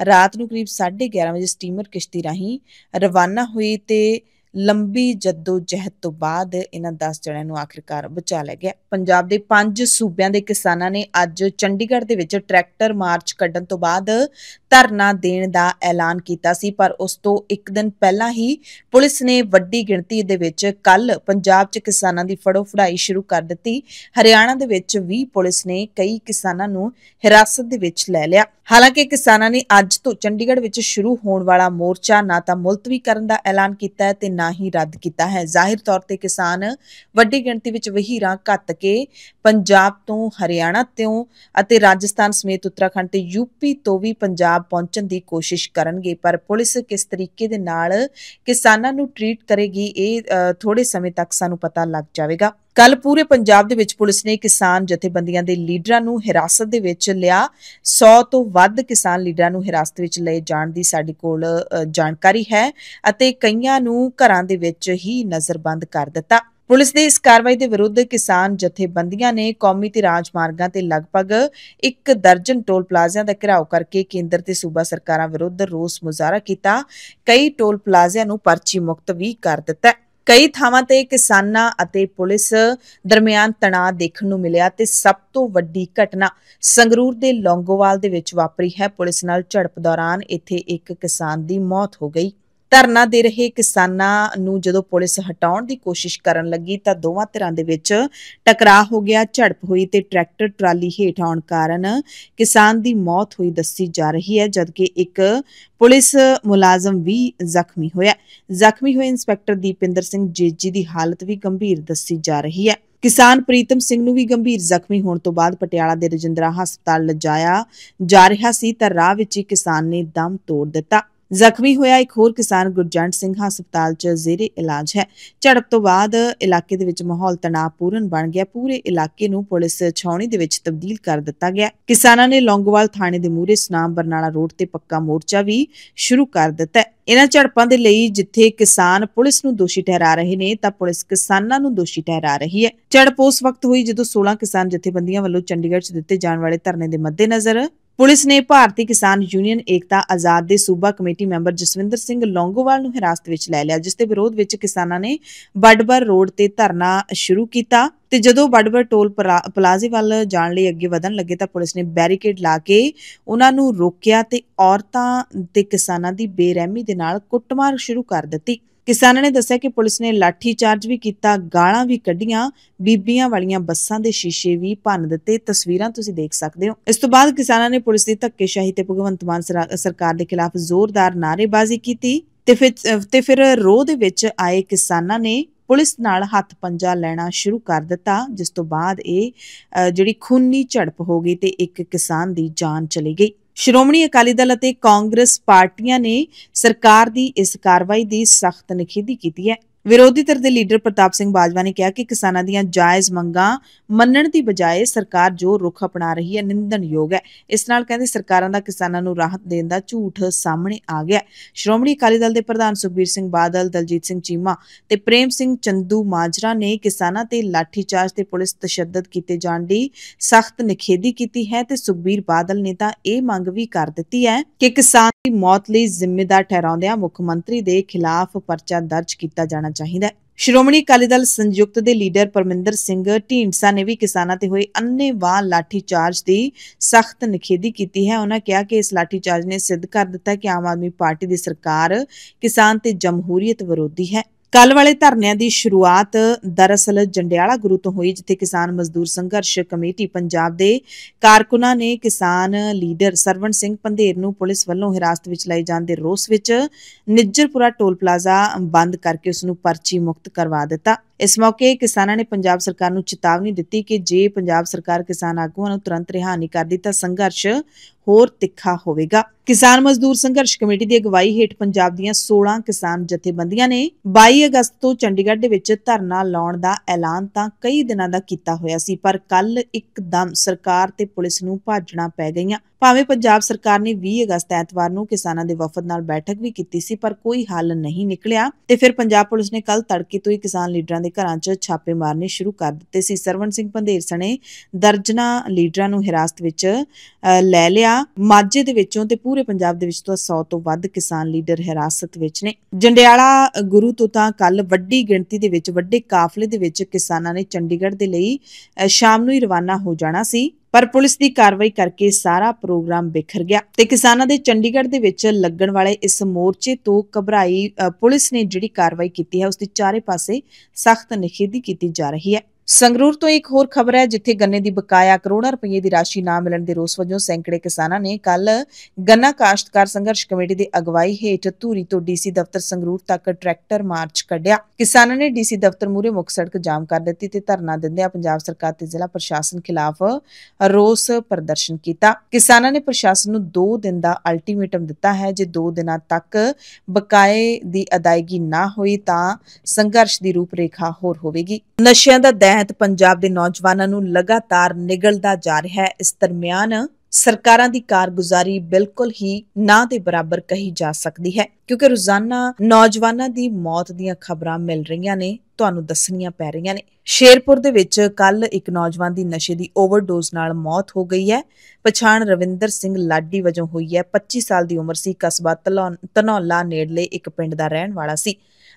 ਰਾਤ ਨੂੰ ਕਰੀਬ 11:30 ਵਜੇ ਸਟੀਮਰ ਕਿਸ਼ਤੀ ਰਾਹੀਂ ਰਵਾਨਾ ਹੋਈ ਤੇ ਲੰਬੀ ਜਦੋਜਹਿਦ ਤੋਂ ਬਾਅਦ ਇਹਨਾਂ 10 ਜਣਿਆਂ ਨੂੰ ਆਖਿਰਕਾਰ ਬਚਾ ਲਿਆ ਗਿਆ ਪੰਜਾਬ ਦੇ ਪੰਜ ਸੂਬਿਆਂ ਦੇ ਕਿਸਾਨਾਂ ਨੇ ਅੱਜ ਚੰਡੀਗੜ੍ਹ ਦੇ ਵਿੱਚ ਟਰੈਕਟਰ ਮਾਰਚ ਕੱਢਣ ਤੋਂ ਬਾਅਦ ਧਰਨਾ ਦੇਣ ਦਾ ਐਲਾਨ ਕੀਤਾ ਸੀ ਪਰ ਉਸ ਤੋਂ ਇੱਕ ਦਿਨ ਪਹਿਲਾਂ ਹੀ ਪੁਲਿਸ ਨੇ ਵੱਡੀ ਗਿਣਤੀ ਦੇ ਵਿੱਚ ਕੱਲ ਪੰਜਾਬ 'ਚ ਕਿਸਾਨਾਂ ਦੀ ਫੜੋ ਫੜਾਈ ਸ਼ੁਰੂ ਕਰ ਦਿੱਤੀ ਹਰਿਆਣਾ ਦੇ ਵਿੱਚ ਵੀ ਪੁਲਿਸ ਨੇ ਕਈ ਕਿਸਾਨਾਂ ਨੂੰ ਹਿਰਾਸਤ ਦੇ ਵਿੱਚ ਲੈ ਲਿਆ ਹਾਲਾਂਕਿ ਕਿਸਾਨਾਂ ਨੇ ਅੱਜ ਤੋਂ ਚੰਡੀਗੜ੍ਹ ਵਿੱਚ ਸ਼ੁਰੂ ਹੋਣ ਵਾਲਾ ਮੋਰਚਾ ਨਾ ਤਾਂ ਮੁਲਤਵੀ ਕਰਨ ਦਾ ਐਲਾਨ ਕੀਤਾ ਹੈ ਤੇ ਨਾ ਹੀ ਰੱਦ ਕੀਤਾ ਹੈ ਜ਼ਾਹਿਰ ਤੌਰ ਤੇ ਕਿਸਾਨ ਵੱਡੀ ਗਿਣਤੀ ਵਿੱਚ ਵਹੀਰਾਂ ਘੱਤ ਕੇ ਪੰਜਾਬ ਤੋਂ ਹਰਿਆਣਾ ਤੋਂ ਅਤੇ ਰਾਜਸਥਾਨ ਸਮੇਤ ਉੱਤਰਾਖੰਡ ਤੇ ਯੂਪੀ ਤੋਂ ਵੀ ਪੰਜਾਬ ਲਾਭ ਪਹੁੰਚਣ ਦੀ ਕੋਸ਼ਿਸ਼ ਕਰਨਗੇ ਪਰ ਪੁਲਿਸ ਕਿਸ ਤਰੀਕੇ ਦੇ ਨਾਲ ਕਿਸਾਨਾਂ ਨੂੰ ਟ੍ਰੀਟ ਕਰੇਗੀ ਇਹ ਥੋੜੇ ਸਮੇਂ ਤੱਕ ਸਾਨੂੰ ਪਤਾ ਲੱਗ ਜਾਵੇਗਾ ਕੱਲ ਪੂਰੇ ਪੰਜਾਬ ਦੇ ਵਿੱਚ ਪੁਲਿਸ ਨੇ ਕਿਸਾਨ ਜਥੇਬੰਦੀਆਂ ਦੇ ਲੀਡਰਾਂ ਨੂੰ ਹਿਰਾਸਤ ਦੇ ਵਿੱਚ ਲਿਆ 100 ਤੋਂ ਵੱਧ ਕਿਸਾਨ ਲੀਡਰਾਂ ਨੂੰ ਹਿਰਾਸਤ ਵਿੱਚ ਲਏ ਜਾਣ ਦੀ ਸਾਡੇ ਕੋਲ ਜਾਣਕਾਰੀ ਹੈ ਅਤੇ ਕਈਆਂ ਨੂੰ ਘਰਾਂ ਦੇ ਵਿੱਚ ਹੀ ਨਜ਼ਰਬੰਦ ਕਰ ਦਿੱਤਾ ਪੁਲਿਸ ਦੀ ਇਸ ਕਾਰਵਾਈ ਦੇ ਵਿਰੁੱਧ ਕਿਸਾਨ ਜਥੇਬੰਦੀਆਂ ਨੇ ਕੌਮੀ ਤੇ ਰਾਜ ਮਾਰਗਾਂ ਤੇ ਲਗਭਗ ਇੱਕ ਦਰਜਨ ਟੋਲ ਪਲਾਜ਼ਿਆਂ ਦਾ ਘਿਰਾਓ ਕਰਕੇ ਕੇਂਦਰ ਤੇ ਸੂਬਾ ਸਰਕਾਰਾਂ ਵਿਰੁੱਧ ਰੋਸ ਮੁਜ਼ਾਹਰਾ ਕੀਤਾ ਕਈ ਟੋਲ ਪਲਾਜ਼ਿਆਂ ਨੂੰ ਪਰਚੀ ਮੁਕਤ ਵੀ ਕਰ ਦਿੱਤਾ ਕਈ ਥਾਵਾਂ ਤੇ ਕਿਸਾਨਾਂ ਅਤੇ ਪੁਲਿਸ ਦਰਮਿਆਨ ਤਣਾਅ ਦੇਖਣ ਨੂੰ ਮਿਲਿਆ ਤੇ ਸਭ ਤੋਂ ਵੱਡੀ ਘਟਨਾ ਸੰਗਰੂਰ ਦੇ ਲੌਂਗੋਵਾਲ ਦੇ ਵਿੱਚ ਵਾਪਰੀ ਹੈ ਪੁਲਿਸ ਨਾਲ ਝੜਪ ਦੌਰਾਨ ਇੱਥੇ ਇੱਕ ਕਿਸਾਨ ਦੀ ਮੌਤ ਹੋ ਗਈ ਧਰਨਾ ਦੇ ਰਹੇ ਕਿਸਾਨਾਂ ਨੂੰ ਜਦੋਂ ਪੁਲਿਸ ਹਟਾਉਣ ਦੀ ਕੋਸ਼ਿਸ਼ ਕਰਨ ਲੱਗੀ ਤਾਂ ਦੋਵਾਂ ਧਿਰਾਂ ਦੇ ਵਿੱਚ ਟਕਰਾਅ ਹੋ ਗਿਆ ਝੜਪ ਹੋਈ ਤੇ ਟਰੈਕਟਰ ਟਰਾਲੀ ਹੇਠ ਆਉਣ ਕਾਰਨ ਕਿਸਾਨ ਦੀ ਮੌਤ ਹੋਈ ਦੱਸੀ ਜਾ ਰਹੀ ਹੈ ਜਦਕਿ ਇੱਕ ਪੁਲਿਸ ਮੁਲਾਜ਼ਮ ਵੀ ਜ਼ਖਮੀ ਹੋਇਆ ਜ਼ਖਮੀ ਹੋਏ ਇੰਸਪੈਕਟਰ ਦੀਪਿੰਦਰ ਸਿੰਘ ਜੇਜੀ ਦੀ ਹਾਲਤ ਵੀ ਗੰਭੀਰ ਦੱਸੀ ਜਾ ਰਹੀ ਹੈ ਕਿਸਾਨ ਪ੍ਰੀਤਮ ਸਿੰਘ ਨੂੰ ਵੀ ਗੰਭੀਰ ਜ਼ਖਮੀ ਹੋਣ ਤੋਂ ਬਾਅਦ ਪਟਿਆਲਾ ਦੇ ਰਜਿੰਦਰਾ ਹਸਪਤਾਲ ਲਿਜਾਇਆ ਜਾ ਰਿਹਾ ਸੀ ਤਾਂ ਰਾਹ ਵਿੱਚ ਹੀ ਕਿਸਾਨ ਨੇ ਦਮ ਤੋੜ ਦਿੱਤਾ ਜ਼ਖਮੀ ਹੋਇਆ ਇੱਕ ਹੋਰ ਕਿਸਾਨ ਗੁਰਜੰਟ ਸਿੰਘ ਹਸਪਤਾਲ 'ਚ ਜ਼ੇਰੇ ਇਲਾਜ ਹੈ ਝੜਪ ਤੋਂ ਬਾਅਦ ਇਲਾਕੇ ਦੇ ਵਿੱਚ ਮਾਹੌਲ ਤਣਾਅਪੂਰਨ ਬਣ ਗਿਆ ਪੂਰੇ ਇਲਾਕੇ ਨੂੰ ਪੁਲਿਸ ਛਾਉਣੀ ਦੇ ਵਿੱਚ ਤਬਦੀਲ ਕਰ ਦਿੱਤਾ ਗਿਆ ਕਿਸਾਨਾਂ ਨੇ ਲੌਂਗੋਵਾਲ ਥਾਣੇ ਦੇ ਮੂਹਰੇ ਸਨਾਮ ਬਰਨਾਲਾ ਰੋਡ ਤੇ ਪੱਕਾ ਮੋਰਚਾ ਵੀ ਸ਼ੁਰੂ ਕਰ ਦਿੱਤਾ ਇਹਨਾਂ ਝੜਪਾਂ ਦੇ ਲਈ ਜਿੱਥੇ ਕਿਸਾਨ ਪੁਲਿਸ ਨੂੰ ਦੋਸ਼ੀ ਠਹਿਰਾ ਰਹੇ ਨੇ ਤਾਂ ਪੁਲਿਸ ਕਿਸਾਨਾਂ ਨੂੰ ਦੋਸ਼ੀ ਠਹਿਰਾ ਰਹੀ ਹੈ ਝੜਪ ਉਸ ਵਕਤ ਹੋਈ ਜਦੋਂ 16 ਕਿਸਾਨ ਜਥੇਬੰਦੀਆਂ ਵੱਲੋਂ ਚੰਡੀਗੜ੍ਹ 'ਚ ਦਿੱਤੇ ਜਾਣ ਵਾਲੇ ਧਰਨੇ ਦੇ ਮੱਦੇਨਜ਼ਰ ਪੁਲਿਸ ਨੇ ਭਾਰਤੀ ਕਿਸਾਨ ਯੂਨੀਅਨ ਏਕਤਾ ਆਜ਼ਾਦ ਦੇ ਸੂਬਾ ਕਮੇਟੀ ਮੈਂਬਰ ਜਸਵਿੰਦਰ ਸਿੰਘ ਲੌਂਗੋਵਾਲ ਨੂੰ ਹਿਰਾਸਤ ਵਿੱਚ ਲੈ ਲਿਆ ਜਿਸ ਦੇ ਵਿਰੋਧ ਵਿੱਚ ਕਿਸਾਨਾਂ ਨੇ ਬੱਡਬਰ ਰੋਡ ਤੇ ਧਰਨਾ ਸ਼ੁਰੂ ਕੀਤਾ ਤੇ ਜਦੋਂ ਬੱਡਬਰ ਟੋਲ ਪਲਾਜ਼ੇ ਵੱਲ ਜਾਣ ਲਈ ਅੱਗੇ ਵਧਣ ਲੱਗੇ ਤਾਂ ਪੁਲਿਸ ਨੇ ਬੈਰੀਕੇਡ ਲਾ ਕੇ ਉਹਨਾਂ ਨੂੰ ਰੋਕਿਆ ਤੇ ਔਰਤਾਂ ਤੇ ਕਿਸਾਨਾਂ ਦੀ ਬੇਰਹਿਮੀ ਦੇ ਨਾਲ ਕੁੱਟਮਾਰ ਸ਼ੁਰੂ ਕਰ ਦਿੱਤੀ ਕਿਸਾਨਾਂ ਨੇ ਦੱਸਿਆ ਕਿ ਪੁਲਿਸ ਨੇ ਲਾਠੀ ਚਾਰਜ ਵੀ ਕੀਤਾ ਗਾਲਾਂ ਵੀ ਕੱਢੀਆਂ ਬੀਬੀਆਂ ਵਾਲੀਆਂ ਬੱਸਾਂ ਦੇ ਸ਼ੀਸ਼ੇ ਵੀ ਭੰਨ ਦਿੱਤੇ ਤਸਵੀਰਾਂ ਤੁਸੀਂ ਦੇਖ ਸਕਦੇ ਹੋ ਇਸ ਤੋਂ ਬਾਅਦ ਕਿਸਾਨਾਂ ਨੇ ਪੁਲਿਸ ਦੀ ਧੱਕੇਸ਼ਾਹੀ ਤੇ ਭਗਵੰਤ ਮਾਨ ਸਰਕਾਰ ਦੇ ਖਿਲਾਫ ਜ਼ੋਰਦਾਰ ਨਾਰੇਬਾਜ਼ੀ ਕੀਤੀ ਤੇ ਫਿਰ ਤੇ ਫਿਰ ਰੋਹ ਦੇ ਵਿੱਚ ਆਏ ਕਿਸਾਨਾਂ ਨੇ ਪੁਲਿਸ ਨਾਲ ਹੱਥ ਪੰਜਾ ਲੈਣਾ ਸ਼ੁਰੂ ਕਰ ਦਿੱਤਾ ਜਿਸ ਤੋਂ ਬਾਅਦ ਇਹ ਜਿਹੜੀ ਖੂਨੀ ਝੜਪ ਹੋ ਗਈ ਤੇ ਇੱਕ ਕਿਸਾਨ ਦੀ ਜਾਨ ਚਲੀ ਗਈ ਸ਼੍ਰੋਮਣੀ ਅਕਾਲੀ ਦਲ ਅਤੇ ਕਾਂਗਰਸ ਪਾਰਟੀਆਂ ਨੇ ਸਰਕਾਰ ਦੀ ਇਸ ਕਾਰਵਾਈ ਦੀ ਸਖਤ ਨਿਖੇਧੀ ਕੀਤੀ ਹੈ ਵਿਰੋਧੀ ਧਿਰ ਦੇ ਲੀਡਰ ਪ੍ਰਤਾਪ ਸਿੰਘ ਬਾਜਵਾ ਨੇ ਕਿਹਾ ਕਿ ਕਿਸਾਨਾਂ ਦੀਆਂ ਜਾਇਜ਼ ਮੰਗਾਂ ਮੰਨਣ ਦੀ ਬਜਾਏ ਸਰਕਾਰ ਜੋ ਰੁਖ ਅਪਣਾ ਰਹੀ ਹੈ ਨਿੰਦਣਯੋਗ ਹੈ ਇਸ ਨਾਲ ਕਹਿੰਦੇ ਸਰਕਾਰਾਂ ਦਾ ਕਿਸਾਨਾਂ ਨੂੰ ਰਾਹਤ ਦੇਣ ਦਾ ਝੂਠ ਸਾਹਮਣੇ ਆ ਗਿਆ ਸ਼੍ਰੋਮਣੀ ਅਕਾਲੀ ਦਲ ਦੇ ਪ੍ਰਧਾਨ ਸੁਖਬੀਰ ਸਿੰਘ ਬਾਦਲ ਦਲਜੀਤ ਸਿੰਘ ਚੀਮਾ ਤੇ ਪ੍ਰੇਮ ਸਿੰਘ ਚੰਦੂ ਮਾਜਰਾ ਨੇ ਕਿਸਾਨਾਂ ਤੇ ਲਾਠੀਚਾਰਜ ਤੇ ਪੁਲਿਸ ਤਸ਼ੱਦਦ ਕੀਤੇ ਜਾਣ ਦੀ ਸਖਤ ਨਿਖੇਧੀ ਕੀਤੀ ਹੈ ਤੇ ਸੁਖਬੀਰ ਬਾਦਲ ਨੇ ਤਾਂ ਇਹ ਮੰਗ ਵੀ ਕਰ ਦਿੱਤੀ ਹੈ ਕਿ ਕਿਸਾਨ ਦੀ ਮੌਤ ਲਈ ਜ਼ਿੰਮੇਦਾਰ ਠਹਿਰਾਉਂਦਿਆਂ ਮੁੱਖ ਮੰਤਰੀ ਦੇ ਖਿਲਾਫ ਪਰਚਾ ਦਰਜ ਕੀਤਾ ਜਾਣਾ ਕਰਨਾ ਚਾਹੀਦਾ ਹੈ ਸ਼੍ਰੋਮਣੀ ਅਕਾਲੀ ਦਲ ਸੰਯੁਕਤ ਦੇ ਲੀਡਰ ਪਰਮਿੰਦਰ ਸਿੰਘ ਢੀਂਡਸਾ ਨੇ ਵੀ ਕਿਸਾਨਾਂ ਤੇ ਹੋਏ ਅੰਨੇਵਾਹ ਚਾਰਜ ਦੀ ਸਖਤ ਨਿਖੇਧੀ ਕੀਤੀ ਹੈ ਉਹਨਾਂ ਕਿਹਾ ਕਿ ਇਸ ਲਾਠੀ ਚਾਰਜ ਨੇ ਸਿੱਧ ਕਰ ਦਿੱਤਾ ਕਿ ਆਮ ਆਦਮੀ ਪਾਰਟੀ ਦੀ ਸਰਕਾਰ ਕਿਸਾਨ ਤੇ ਜਮਹੂਰੀਅਤ ਵਿਰੋਧੀ ਹੈ ਕੱਲ ਵਾਲੇ ਧਰਨਿਆਂ ਦੀ ਸ਼ੁਰੂਆਤ ਦਰਅਸਲ ਜੰਡਿਆਲਾ ਗੁਰੂ ਤੋਂ ਹੋਈ ਜਿੱਥੇ ਕਿਸਾਨ ਮਜ਼ਦੂਰ ਸੰਘਰਸ਼ ਕਮੇਟੀ ਪੰਜਾਬ ਦੇ ਕਾਰਕੁਨਾਂ ਨੇ ਕਿਸਾਨ ਲੀਡਰ ਸਰਵਣ ਸਿੰਘ ਪੰਧੇਰ ਨੂੰ ਪੁਲਿਸ ਵੱਲੋਂ ਹਿਰਾਸਤ ਵਿੱਚ ਲਏ ਜਾਣ ਦੇ ਰੋਸ ਵਿੱਚ ਨਿੱਜਰਪੁਰਾ ਟੋਲ ਪਲਾਜ਼ਾ ਬੰਦ ਕਰਕੇ ਉਸ ਨੂੰ ਪਰਚੀ ਮੁਕਤ ਕਰਵਾ ਦਿੱਤਾ ਇਸ ਮੌਕੇ ਕਿਸਾਨਾਂ ਨੇ ਪੰਜਾਬ ਸਰਕਾਰ ਨੂੰ ਚੇਤਾਵਨੀ ਦਿੱਤੀ ਕਿ ਜੇ ਪੰਜਾਬ ਸਰਕਾਰ ਕਿਸਾਨ ਆਗੂਆਂ ਨੂੰ ਤੁਰੰਤ ਰਿਹਾ ਨਹੀਂ ਕਰਦੀ ਤਾਂ ਸੰਘਰਸ਼ ਹੋਰ ਤਿੱਖਾ ਹੋਵੇਗਾ ਕਿਸਾਨ ਮਜ਼ਦੂਰ ਸੰਘਰਸ਼ ਕਮੇਟੀ ਦੀ ਅਗਵਾਈ ਹੇਠ ਪੰਜਾਬ ਦੀਆਂ 16 ਕਿਸਾਨ ਜਥੇਬੰਦੀਆਂ ਨੇ 22 ਅਗਸਤ ਤੋਂ ਚੰਡੀਗੜ੍ਹ ਦੇ ਵਿੱਚ ਧਰਨਾ ਲਾਉਣ ਦਾ ਐਲਾਨ ਤਾਂ ਕਈ ਦਿਨਾਂ ਦਾ ਕੀਤਾ ਹੋਇਆ ਸੀ ਪਰ ਕੱਲ ਇੱਕਦਮ ਸਰਕਾਰ ਤੇ ਪੁਲਿਸ ਨੂੰ ਭਾਜਣਾ ਪੈ ਗਈਆਂ ਭਾਵੇਂ ਪੰਜਾਬ ਸਰਕਾਰ ਨੇ 20 ਅਗਸਤ ਐਤਵਾਰ ਨੂੰ ਕਿਸਾਨਾਂ ਦੇ ਵਫਦ ਨਾਲ ਬੈਠਕ ਵੀ ਕੀਤੀ ਸੀ ਪਰ ਕੋਈ ਹੱਲ ਨਹੀਂ ਨਿਕਲਿਆ ਤੇ ਫਿਰ ਪੰਜਾਬ ਪੁਲਿਸ ਨੇ ਕੱਲ ਤੜਕੇ ਤੋਂ ਹੀ ਕਿਸਾਨ ਲੀਡਰਾਂ ਦੇ ਘਰਾਂ 'ਚ ਛਾਪੇ ਮਾਰਨੇ ਸ਼ੁਰੂ ਕਰ ਦਿੱਤੇ ਸੀ ਸਰਵਣ ਸਿੰਘ ਪੰਧੇਰ ਸਣੇ ਦਰਜਨਾ ਲੀਡਰਾਂ ਨੂੰ ਹਿਰਾਸਤ ਵਿੱਚ ਲੈ ਲਿਆ ਮਾਝੇ ਦੇ ਵਿੱਚੋਂ ਤੇ ਪੂਰੇ ਪੰਜਾਬ ਦੇ ਵਿੱਚ ਤੋਂ 100 ਤੋਂ ਵੱਧ ਕਿਸਾਨ ਲੀਡਰ ਹਿਰਾਸਤ ਵਿੱਚ ਨੇ ਜੰਡਿਆਲਾ ਗੁਰੂ ਤੋਂ ਤਾਂ ਕੱਲ ਵੱਡੀ ਗਿਣਤੀ ਦੇ ਵਿੱਚ ਵੱਡੇ ਕਾਫਲੇ ਦੇ ਵਿੱਚ ਕਿਸਾਨਾਂ ਨੇ ਚੰਡੀਗੜ੍ਹ ਦੇ ਲਈ ਸ਼ਾਮ ਨੂੰ ਹੀ ਰਵਾਨਾ ਹੋ ਜਾਣਾ ਸੀ ਪਰ ਪੁਲਿਸ ਦੀ ਕਾਰਵਾਈ ਕਰਕੇ ਸਾਰਾ ਪ੍ਰੋਗਰਾਮ ਬਿਖਰ ਗਿਆ ਤੇ ਕਿਸਾਨਾਂ ਦੇ ਚੰਡੀਗੜ੍ਹ ਦੇ ਵਿੱਚ ਲੱਗਣ ਵਾਲੇ ਇਸ ਮੋਰਚੇ ਤੋਂ ਘਬਰਾਈ ਪੁਲਿਸ ਨੇ ਜਿਹੜੀ ਕਾਰਵਾਈ ਕੀਤੀ ਹੈ ਉਸ ਦੇ ਚਾਰੇ ਪਾਸੇ ਸਖਤ ਨਿਖੇਧੀ ਕੀਤੀ ਜਾ ਰਹੀ ਹੈ ਸੰਗਰੂਰ ਤੋਂ ਇੱਕ ਹੋਰ ਖਬਰ ਹੈ ਜਿੱਥੇ ਗੰਨੇ ਦੀ ਬਕਾਇਆ ਕਰੋੜਾਂ ਰੁਪਏ ਦੀ ਰਾਸ਼ੀ ਨਾ ਮਿਲਣ ਦੇ ਰੋਸ ਵਜੋਂ ਸੈਂਕੜੇ ਕਿਸਾਨਾਂ ਨੇ ਕੱਲ ਗੰਨਾ ਕਾਸ਼ਤਕਾਰ ਸੰਘਰਸ਼ ਕਮੇਟੀ ਦੀ ਅਗਵਾਈ ਹੇਠ ਧੂਰੀ ਤੋਂ ਡੀਸੀ ਦਫ਼ਤਰ ਸੰਗਰੂਰ ਤੱਕ ਟਰੈਕਟਰ ਮਾਰਚ ਕੱਢਿਆ ਕਿਸਾਨਾਂ ਨੇ ਡੀਸੀ ਦਫ਼ਤਰ ਮੂਰੇ ਮੁੱਖ ਸੜਕ ਜਾਮ ਕਰ ਦਿੱਤੀ ਤੇ ਧਰਨਾ ਦਿੰਦਿਆਂ ਪੰਜਾਬ ਸਰਕਾਰ ਤੇ ਜ਼ਿਲ੍ਹਾ ਪ੍ਰਸ਼ਾਸਨ ਖਿਲਾਫ ਰੋਸ ਪ੍ਰਦਰਸ਼ਨ ਕੀਤਾ ਕਿਸਾਨਾਂ ਨੇ ਪ੍ਰਸ਼ਾਸਨ ਨੂੰ 2 ਦਿਨ ਦਾ ਅਲਟੀਮੇਟਮ ਦਿੱਤਾ ਹੈ ਜੇ 2 ਦਿਨਾਂ ਤੱਕ ਬਕਾਏ ਦੀ ਅਦਾਇਗੀ ਨਾ ਹੋਈ ਤਾਂ ਸੰਘਰਸ਼ ਦੀ ਰੂਪਰੇਖਾ ਹੋਰ ਹੋਵੇਗੀ ਨਸ਼ਿਆਂ ਦਾ ਦਹਿ ਤਹਿਤ ਪੰਜਾਬ ਦੇ ਨੌਜਵਾਨਾਂ ਨੂੰ ਲਗਾਤਾਰ ਨਿਗਲਦਾ ਜਾ ਰਿਹਾ ਹੈ ਇਸ ਦਰਮਿਆਨ ਸਰਕਾਰਾਂ ਦੀ ਕਾਰਗੁਜ਼ਾਰੀ ਬਿਲਕੁਲ ਹੀ ਨਾ ਦੇ ਬਰਾਬਰ ਕਹੀ ਜਾ ਸਕਦੀ ਹੈ ਕਿਉਂਕਿ ਰੋਜ਼ਾਨਾ ਨੌਜਵਾਨਾਂ ਦੀ ਮੌਤ ਦੀਆਂ ਖਬਰਾਂ ਮਿਲ ਰਹੀਆਂ ਨੇ ਤੁਹਾਨੂੰ ਦੱਸਣੀਆਂ ਪੈ ਰਹੀਆਂ ਨੇ ਸ਼ੇਰਪੁਰ ਦੇ ਵਿੱਚ ਕੱਲ ਇੱਕ ਨੌਜਵਾਨ ਦੀ ਨਸ਼ੇ ਦੀ ਓਵਰਡੋਜ਼ ਨਾਲ ਮੌਤ ਹੋ ਗਈ ਹੈ ਪਛਾਣ ਰਵਿੰਦਰ ਸਿੰਘ ਲਾਡੀ ਵਜੋਂ ਹੋਈ ਹੈ 25 ਸਾਲ ਦੀ ਉਮਰ ਸੀ ਕਸਬਾ ਤਨੌਲਾ ਨੇੜਲੇ ਇੱਕ ਪਿੰਡ ਦਾ ਰਹਿਣ ਵਾਲਾ ਸੀ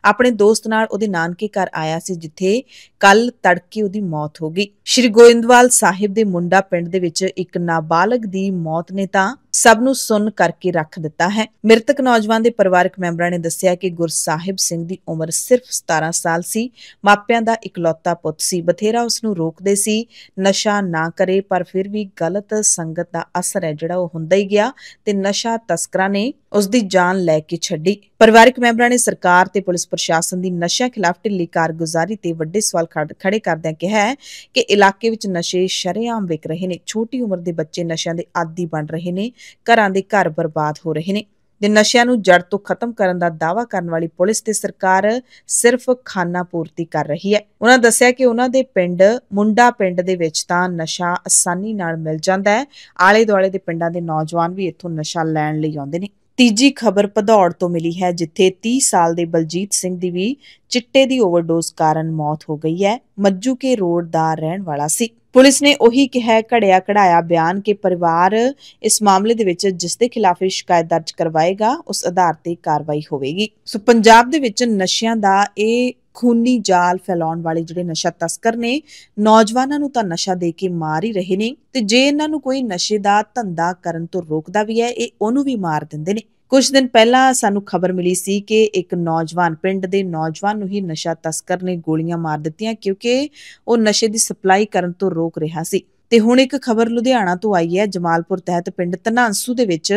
ਆਪਣੇ ਦੋਸਤ ਨਾਲ ਉਹਦੇ ਨਾਨਕੇ ਘਰ ਆਇਆ ਸੀ ਜਿੱਥੇ ਕੱਲ ਤੜਕੇ ਉਹਦੀ ਮੌਤ ਹੋ ਗਈ ਸ਼੍ਰੀ ਗੋਇੰਦਵਾਲ ਸਾਹਿਬ ਦੇ ਮੁੰਡਾ ਪਿੰਡ ਦੇ ਵਿੱਚ ਇੱਕ ਨਾਬਾਲਗ ਦੀ ਮੌਤ ਨੇ ਤਾਂ ਸਭ ਨੂੰ ਸੁਣ ਕਰਕੇ ਰੱਖ ਦਿੱਤਾ ਹੈ ਮ੍ਰਿਤਕ ਨੌਜਵਾਨ ਦੇ ਪਰਿਵਾਰਕ ਮੈਂਬਰਾਂ ਨੇ ਦੱਸਿਆ ਕਿ ਗੁਰਸਾਹਿਬ ਸਿੰਘ ਦੀ ਉਮਰ ਸਿਰਫ 17 ਸਾਲ ਸੀ ਮਾਪਿਆਂ ਦਾ ਇਕਲੌਤਾ ਪੁੱਤ ਸੀ ਬਥੇਰਾ ਉਸ ਨੂੰ ਰੋਕਦੇ ਸੀ ਨਸ਼ਾ ਨਾ ਕਰੇ ਪਰ ਫਿਰ ਵੀ ਗਲਤ ਸੰਗਤ ਦਾ ਅਸਰ ਹੈ ਜਿਹੜਾ ਉਹ ਹੁੰਦਾ ਹੀ ਗਿਆ ਤੇ ਨਸ਼ਾ ਤਸਕਰਾਂ ਨੇ ਉਸ ਦੀ ਜਾਨ ਲੈ ਕੇ ਛੱਡੀ ਪਰਿਵਾਰਕ ਮੈਂਬਰਾਂ ਨੇ ਸਰਕਾਰ ਤੇ ਪੁਲਿਸ ਪ੍ਰਸ਼ਾਸਨ ਦੀ ਨਸ਼ਾ ਖਿਲਾਫ ਢਿੱਲੀ ਕਾਰਗੁਜ਼ਾਰੀ ਤੇ ਵੱਡੇ ਸਵਾਲ ਖੜੇ ਕਰਦਿਆਂ ਕਿਹਾ ਹੈ ਕਿ ਇਲਾਕੇ ਵਿੱਚ ਨਸ਼ੇ ਸ਼ਰੇਆਮ ਵਿਕ ਰਹੇ ਨੇ ਛੋਟੀ ਉਮਰ ਦੇ ਬੱਚੇ ਨਸ਼ਿਆਂ ਦੇ ਆਦੀ ਬਣ ਰਹੇ ਨੇ ਘਰਾਂ ਦੇ ਘਰ ਬਰਬਾਦ ਹੋ ਰਹੇ ਨੇ ਤੇ ਨਸ਼ਿਆਂ ਨੂੰ ਜੜ ਤੋਂ ਖਤਮ ਕਰਨ ਦਾ ਦਾਵਾ ਕਰਨ ਵਾਲੀ ਪੁਲਿਸ ਤੇ ਸਰਕਾਰ ਸਿਰਫ ਖਾਨਾ ਪੂਰਤੀ ਕਰ ਰਹੀ ਹੈ ਉਹਨਾਂ ਦੱਸਿਆ ਕਿ ਉਹਨਾਂ ਦੇ ਪਿੰਡ ਮੁੰਡਾ ਪਿੰਡ ਦੇ ਵਿੱਚ ਤਾਂ ਨਸ਼ਾ ਆਸਾਨੀ ਨਾਲ ਮਿਲ ਜਾਂਦਾ ਹੈ ਆਲੇ ਦੁਆਲੇ ਦੇ ਪਿੰਡਾਂ ਦੇ ਨੌਜਵਾਨ ਵੀ ਇੱਥੋਂ ਨਸ਼ਾ ਲੈਣ ਲਈ ਆਉਂਦੇ ਨੇ ਤੀਜੀ ਖਬਰ ਪਧੌੜ ਤੋਂ ਮਿਲੀ ਹੈ ਜਿੱਥੇ 30 ਸਾਲ ਦੇ ਬਲਜੀਤ ਸਿੰਘ ਦੀ ਵੀ ਚਿੱਟੇ ਦੀ ਓਵਰਡੋਜ਼ ਕਾਰਨ ਮੌਤ ਹੋ ਗਈ ਹੈ ਮੱਜੂ ਕੇ ਰੋਡ ਦਾ ਰਹਿਣ ਵਾਲਾ ਸੀ ਪੁਲਿਸ ਨੇ ਉਹੀ ਕਿਹਾ ਘੜਿਆ ਕਢਾਇਆ ਬਿਆਨ ਕਿ ਪਰਿਵਾਰ ਇਸ ਮਾਮਲੇ ਦੇ ਵਿੱਚ ਜਿਸ ਦੇ ਖਿਲਾਫ ਸ਼ਿਕਾਇਤ ਦਰਜ ਕਰਵਾਏਗਾ ਉਸ ਆਧਾਰ ਤੇ ਕਾਰਵਾਈ ਹੋਵੇਗੀ ਸੋ ਪੰਜਾਬ ਦੇ ਵਿੱਚ ਨਸ਼ਿਆਂ ਦਾ ਇਹ ਖੂਨੀ ਜਾਲ ਫੈਲਾਉਣ ਵਾਲੇ ਜਿਹੜੇ ਨਸ਼ਾ ਤਸਕਰ ਨੇ ਨੌਜਵਾਨਾਂ ਨੂੰ ਤਾਂ ਨਸ਼ਾ ਦੇ ਕੇ ਮਾਰ ਹੀ ਰਹੇ ਨੇ ਤੇ ਜੇ ਇਹਨਾਂ ਨੂੰ ਕੋਈ ਨਸ਼ੇ ਦਾ ਧੰਦਾ ਕਰਨ ਤੋਂ ਰੋਕਦਾ ਵੀ ਹੈ ਇਹ ਉਹਨੂੰ ਵੀ ਮਾਰ ਦਿੰਦੇ ਨੇ ਕੁਝ ਦਿਨ ਪਹਿਲਾਂ ਸਾਨੂੰ ਖਬਰ ਮਿਲੀ ਸੀ ਕਿ ਇੱਕ ਨੌਜਵਾਨ ਪਿੰਡ ਦੇ ਨੌਜਵਾਨ ਨੂੰ ਹੀ ਨਸ਼ਾ ਤਸਕਰ ਨੇ ਗੋਲੀਆਂ ਮਾਰ ਦਿੱਤੀਆਂ ਕਿਉਂਕਿ ਉਹ ਨਸ਼ੇ ਦੀ ਸਪਲਾਈ ਕਰਨ ਤੋਂ ਰੋਕ ਰਿਹਾ ਸੀ ਤੇ ਹੁਣ ਇੱਕ ਖਬਰ ਲੁਧਿਆਣਾ ਤੋਂ ਆਈ ਹੈ ਜਮਾਲਪੁਰ ਤਹਿਤ ਪਿੰਡ ਤਨਾਂਸੂ ਦੇ ਵਿੱਚ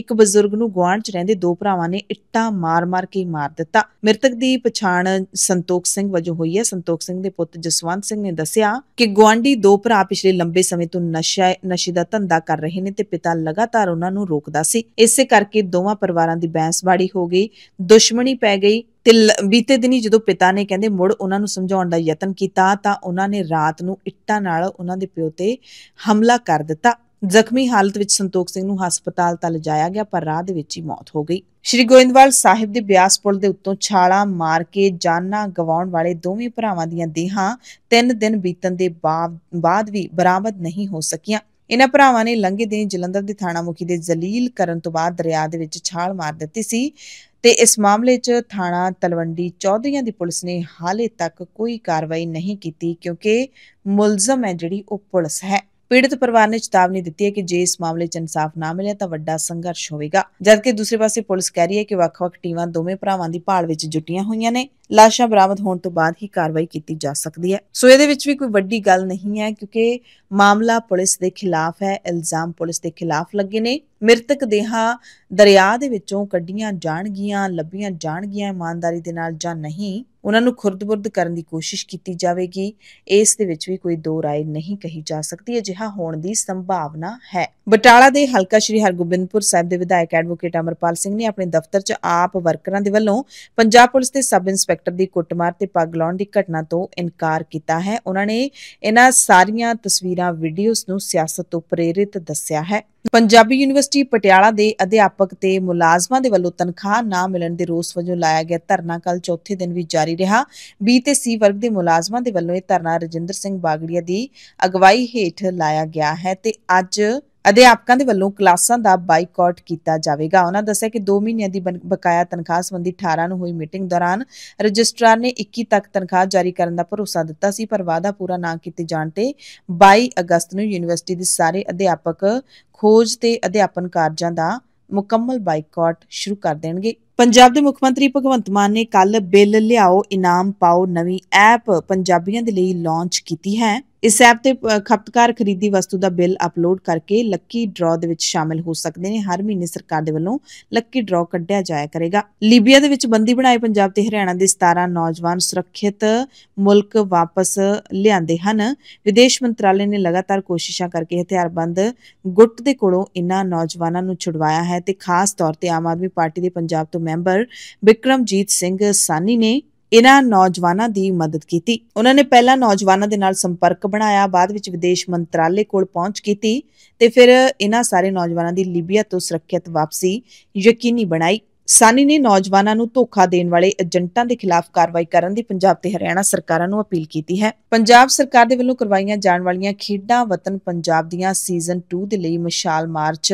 ਇੱਕ ਬਜ਼ੁਰਗ ਨੂੰ ਗਵਾਂਡ 'ਚ ਰਹਿੰਦੇ ਦੋ ਭਰਾਵਾਂ ਨੇ ਇੱਟਾਂ ਮਾਰ-ਮਾਰ ਕੇ ਮਾਰ ਦਿੱਤਾ ਮ੍ਰਿਤਕ ਦੀ ਪਛਾਣ ਸੰਤੋਖ ਸਿੰਘ ਵਜੋਂ ਹੋਈ ਹੈ ਸੰਤੋਖ ਸਿੰਘ ਦੇ ਪੁੱਤ ਜਸਵੰਤ ਸਿੰਘ ਨੇ ਦੱਸਿਆ ਕਿ ਗਵਾਂਡੀ ਦੋ ਭਰਾ ਪਿਛਲੇ ਲੰਬੇ ਸਮੇਂ ਤੋਂ ਨਸ਼ਾ ਨਸ਼ੇ ਦਾ ਧੰਦਾ ਕਰ ਰਹੇ ਨੇ ਤੇ ਪਿਤਾ ਲਗਾਤਾਰ ਉਹਨਾਂ ਨੂੰ ਰੋਕਦਾ ਸੀ ਇਸੇ ਕਰਕੇ ਦੋਵਾਂ ਪਰਿਵਾਰਾਂ ਦੀ ਬੈਂਸਵਾੜੀ ਹੋ ਗਈ ਦੁਸ਼ਮਣੀ ਪੈ ਗਈ ਤੇ ਬੀਤੇ ਦਿਨੀ ਜਦੋਂ ਪਿਤਾ ਨੇ ਕਹਿੰਦੇ ਮੁੜ ਉਹਨਾਂ ਨੂੰ ਸਮਝਾਉਣ ਦਾ ਯਤਨ ਕੀਤਾ ਤਾਂ ਉਹਨਾਂ ਨੇ ਰਾਤ ਨੂੰ ਇੱਟਾਂ ਨਾਲ ਉਹਨਾਂ ਦੇ ਪਿਓ ਤੇ ਹਮਲਾ ਕਰ ਦਿੱਤਾ ਜ਼ਖਮੀ ਹਾਲਤ ਵਿੱਚ ਸੰਤੋਖ ਸਿੰਘ ਨੂੰ ਹਸਪਤਾਲ ਤੱਕ ਲਿਜਾਇਆ ਗਿਆ ਪਰ ਰਾਹ ਦੇ ਵਿੱਚ ਹੀ ਮੌਤ ਹੋ ਗਈ ਸ਼੍ਰੀ ਗੋਇੰਦਵਾਲ ਸਾਹਿਬ ਦੇ ਬਿਆਸ ਪੁਲ ਦੇ ਉੱਤੋਂ ਛਾਲਾ ਮਾਰ ਕੇ ਜਾਨਾਂ ਗਵਾਉਣ ਵਾਲੇ ਦੋਵੇਂ ਭਰਾਵਾਂ ਦੀਆਂ ਦੇਹਾਂ 3 ਦਿਨ ਬੀਤਣ ਦੇ ਬਾਅਦ ਵੀ ਬਰਾਮਦ ਨਹੀਂ ਹੋ ਸਕੀਆਂ ਇਹਨਾਂ ਭਰਾਵਾਂ ਨੇ ਲੰਘੇ ਦਿਨ ਜਲੰਧਰ ਦੇ ਥਾਣਾ ਮੁਖੀ ਦੇ ਜ਼ਲੀਲ ਕਰਨ ਤੋਂ ਬਾਅਦ ਦਰਿਆ ਦੇ ਵਿੱਚ ਛਾਲ ਮਾਰ ਦਿੱਤੀ ਸੀ ਤੇ ਇਸ ਮਾਮਲੇ 'ਚ ਥਾਣਾ ਤਲਵੰਡੀ ਚੌਧਰੀਆਂ ਦੀ ਪੁਲਿਸ ਨੇ ਹਾਲੇ ਤੱਕ ਕੋਈ ਕਾਰਵਾਈ ਨਹੀਂ ਕੀਤੀ ਕਿਉਂਕਿ ਮੁਲਜ਼ਮ ਹੈ ਜਿਹੜੀ ਉਹ ਪੁਲਿਸ ਹੈ ਪੀੜਤ ਪਰਿਵਾਰ ਨੇ ਚੇਤਾਵਨੀ ਦਿੱਤੀ ਹੈ ਕਿ ਜੇ ਇਸ ਮਾਮਲੇ 'ਚ ਇਨਸਾਫ ਨਾ ਮਿਲਿਆ ਤਾਂ ਵੱਡਾ ਸੰਘਰਸ਼ ਹੋਵੇਗਾ ਜਦਕਿ ਦੂਸਰੇ ਪਾਸੇ ਪੁਲਿਸ ਕਹਿ ਰਹੀ ਹੈ ਕਿ ਵੱਖ-ਵੱਖ ਟੀਮਾਂ ਦੋਵੇਂ ਭਰਾਵਾਂ ਦੀ ਭਾਲ ਵਿੱਚ ਜੁਟੀਆਂ ਹੋਈਆਂ ਨੇ ਲਾਸ਼ਾਂ ਬਰਾਮਦ ਹੋਣ ਤੋਂ ਬਾਅਦ ਹੀ ਕਾਰਵਾਈ ਕੀਤੀ ਜਾ ਸਕਦੀ ਹੈ ਸੋ ਇਹਦੇ ਵਿੱਚ ਵੀ ਕੋਈ ਵੱਡੀ ਗੱਲ ਨਹੀਂ ਹੈ ਕਿਉਂਕਿ ਮਾਮਲਾ ਪੁਲਿਸ ਦੇ ਖਿਲਾਫ ਹੈ ਇਲਜ਼ਾਮ ਪੁਲਿਸ ਦੇ ਖਿਲਾਫ ਲੱਗੇ ਨੇ ਮ੍ਰਿਤਕ ਦੇਹਾਂ ਦਰਿਆ ਦੇ ਵਿੱਚੋਂ ਕੱਢੀਆਂ ਜਾਣਗੀਆਂ ਲੱਭੀਆਂ ਜਾਣਗੀਆਂ ਇਮਾਨਦਾਰੀ ਦੇ ਨਾਲ ਜਾਂ ਨਹੀਂ ਉਹਨਾਂ ਨੂੰ ਖੁਰਦ-ਬੁਰਦ ਕਰਨ ਦੀ ਕੋਸ਼ਿਸ਼ ਕੀਤੀ ਜਾਵੇਗੀ ਇਸ ਦੇ ਵਿੱਚ ਵੀ ਕੋਈ ਦੋ رائے ਨਹੀਂ ਕਹੀ ਜਾ ਸਕਦੀ ਅਜਿਹਾ ਹੋਣ ਦੀ ਸੰਭਾਵਨਾ ਹੈ ਬਟਾਲਾ ਦੇ ਹਲਕਾ ਸ਼੍ਰੀ ਹਰਗੋਬਿੰਦਪੁਰ ਸਾਹਿਬ ਦੇ ਵਿਧਾਇਕ ਐਡਵੋਕੇਟ ਅਮਰਪਾਲ ਸਿੰਘ ਨੇ ਆਪਣੇ ਦਫ਼ਤਰ 'ਚ ਆਪ ਵਰਕਰਾਂ ਦੇ ਵੱਲੋਂ ਪੰਜਾਬ ਪੁਲਿਸ ਦੇ ਸਬ ਇੰਸਪੈਕਟਰ ਦੀ ਕੁੱਟਮਾਰ ਤੇ ਪੱਗ ਲਾਉਣ ਦੀ ਘਟਨਾ ਤੋਂ ਇਨਕਾਰ ਕੀਤਾ ਹੈ ਉਹਨਾਂ ਨੇ ਇਹਨਾਂ ਸਾਰੀਆਂ ਤਸਵੀਰਾਂ ਵੀਡੀਓਜ਼ ਨੂੰ ਸਿਆਸਤ ਤੋਂ ਪ੍ਰੇਰਿਤ ਦੱਸਿਆ ਹੈ ਪੰਜਾਬੀ ਯੂਨੀਵਰਸਿਟੀ ਪਟਿਆਲਾ ਦੇ ਅਧਿਆਪਕ ਤੇ ਮੁਲਾਜ਼ਮਾਂ ਦੇ ਵੱਲੋਂ ਤਨਖਾਹ ਨਾ ਮਿਲਣ ਦੇ ਰੋਸ ਵਜੋਂ ਲਾਇਆ ਗਿਆ ਧਰਨਾ ਕੱਲ ਚੌਥੇ ਦਿਨ ਵੀ ਜਾਰੀ ਰਿਹਾ ਬੀ ਤੇ ਸੀ ਵਰਗ ਦੇ ਮੁਲਾਜ਼ਮਾਂ ਦੇ ਵੱਲੋਂ ਇਹ ਧਰਨਾ ਰਜਿੰਦਰ ਸਿੰਘ ਬਾਗੜੀਆ ਦੀ ਅਗਵਾਈ ਹੇਠ ਲਾਇਆ ਗਿਆ ਹੈ ਤੇ ਅੱਜ ਅਧਿਆਪਕਾਂ ਦੇ ਵੱਲੋਂ ਕਲਾਸਾਂ ਦਾ ਬਾਈਕਾਟ ਕੀਤਾ ਜਾਵੇਗਾ ਉਹਨਾਂ ਦੱਸਿਆ ਕਿ 2 ਮਹੀਨਿਆਂ ਦੀ ਬਕਾਇਆ ਤਨਖਾਹ ਸੰਬੰਧੀ 18 ਨੂੰ ਹੋਈ ਮੀਟਿੰਗ ਦੌਰਾਨ ਰਜਿਸਟਰਾਰ ਨੇ 21 ਤੱਕ ਤਨਖਾਹ ਜਾਰੀ ਕਰਨ ਦਾ ਭਰੋਸਾ ਦਿੱਤਾ ਸੀ ਪਰ ਵਾਅਦਾ ਪੂਰਾ ਨਾ ਕੀਤੇ ਜਾਣ ਤੇ 22 ਅਗਸਤ ਨੂੰ ਯੂਨੀਵਰਸਿਟੀ ਦੇ ਸਾਰੇ ਅਧਿਆਪਕ ਖੋਜ ਤੇ ਅਧਿਆਪਨ ਕਾਰਜਾਂ ਦਾ ਮੁਕੰਮਲ ਬਾਈਕਾਟ ਸ਼ੁਰੂ ਕਰ ਦੇਣਗੇ ਪੰਜਾਬ ਦੇ ਮੁੱਖ ਮੰਤਰੀ ਭਗਵੰਤ ਮਾਨ ਨੇ ਕੱਲ ਬਿੱਲ ਲਿਆਓ ਇਨਾਮ ਪਾਓ ਨਵੀਂ ਐਪ ਪੰਜਾਬੀਆਂ ਦੇ ਲਈ ਲਾਂਚ ਕੀਤੀ ਹੈ ਇਸ ਐਪ ਤੇ ਖਪਤਕਾਰ ਖਰੀਦੀ ਵਸਤੂ ਦਾ ਬਿੱਲ ਅਪਲੋਡ ਕਰਕੇ ਲੱਕੀ ਡਰਾ ਦੇ ਵਿੱਚ ਸ਼ਾਮਿਲ ਹੋ ਸਕਦੇ ਨੇ ਹਰ ਮਹੀਨੇ ਸਰਕਾਰ ਦੇ ਵੱਲੋਂ ਲੱਕੀ ਡਰਾ ਕੱਢਿਆ ਜਾਇਆ ਕਰੇਗਾ ਲੀਬੀਆ ਦੇ ਵਿੱਚ ਬੰਦੀ ਬਣਾਏ ਪੰਜਾਬ ਤੇ ਹਰਿਆਣਾ ਦੇ 17 ਨੌਜਵਾਨ ਸੁਰੱਖਿਅਤ ਮੁਲਕ ਵਾਪਸ ਲਿਆਂਦੇ ਹਨ ਵਿਦੇਸ਼ ਮੰਤਰਾਲੇ ਨੇ ਲਗਾਤਾਰ ਕੋਸ਼ਿਸ਼ਾਂ ਕਰਕੇ ਹਥਿਆਰਬੰਦ ਗੁੱਟ ਦੇ ਕੋਲੋਂ ਇਨ੍ਹਾਂ ਨੌਜਵਾਨਾਂ ਨੂੰ ਛੁਡਵਾਇਆ ਹੈ ਤੇ ਖਾਸ ਤੌਰ ਤੇ ਆਮ ਆਦਮੀ ਪਾਰਟੀ ਦੇ ਪੰਜਾਬ ਤੋਂ ਮੈਂਬਰ ਵਿਕਰਮਜੀਤ ਸਿੰਘ ਸਾਨੀ ਨੇ ਇਹਨਾਂ ਨੌਜਵਾਨਾਂ ਦੀ ਮਦਦ ਕੀਤੀ ਉਹਨਾਂ ਨੇ ਪਹਿਲਾਂ ਨੌਜਵਾਨਾਂ ਦੇ ਨਾਲ ਸੰਪਰਕ ਬਣਾਇਆ ਬਾਅਦ ਵਿੱਚ ਵਿਦੇਸ਼ ਮੰਤਰਾਲੇ ਕੋਲ ਪਹੁੰਚ ਕੀਤੀ ਤੇ ਫਿਰ ਇਹਨਾਂ ਸਾਰੇ ਨੌਜਵਾਨਾਂ ਦੀ ਲੀਬੀਆ ਤੋਂ ਸੁਰੱਖਿਅਤ ਵਾਪਸੀ ਯਕੀਨੀ ਬਣਾਈ ਸਾਨੀ ਨੇ ਨੌਜਵਾਨਾਂ ਨੂੰ ਧੋਖਾ ਦੇਣ ਵਾਲੇ ਏਜੰਟਾਂ ਦੇ ਖਿਲਾਫ ਕਾਰਵਾਈ ਕਰਨ ਦੀ ਪੰਜਾਬ ਤੇ ਹਰਿਆਣਾ ਸਰਕਾਰਾਂ ਨੂੰ ਅਪੀਲ ਕੀਤੀ ਹੈ ਪੰਜਾਬ ਸਰਕਾਰ ਦੇ ਵੱਲੋਂ ਕਰਵਾਈਆਂ ਜਾਣ ਵਾਲੀਆਂ ਖੇਡਾਂ ਵਤਨ ਪੰਜਾਬ ਦੀਆਂ ਸੀਜ਼ਨ 2 ਦੇ ਲਈ ਮਸ਼ਾਲ ਮਾਰਚ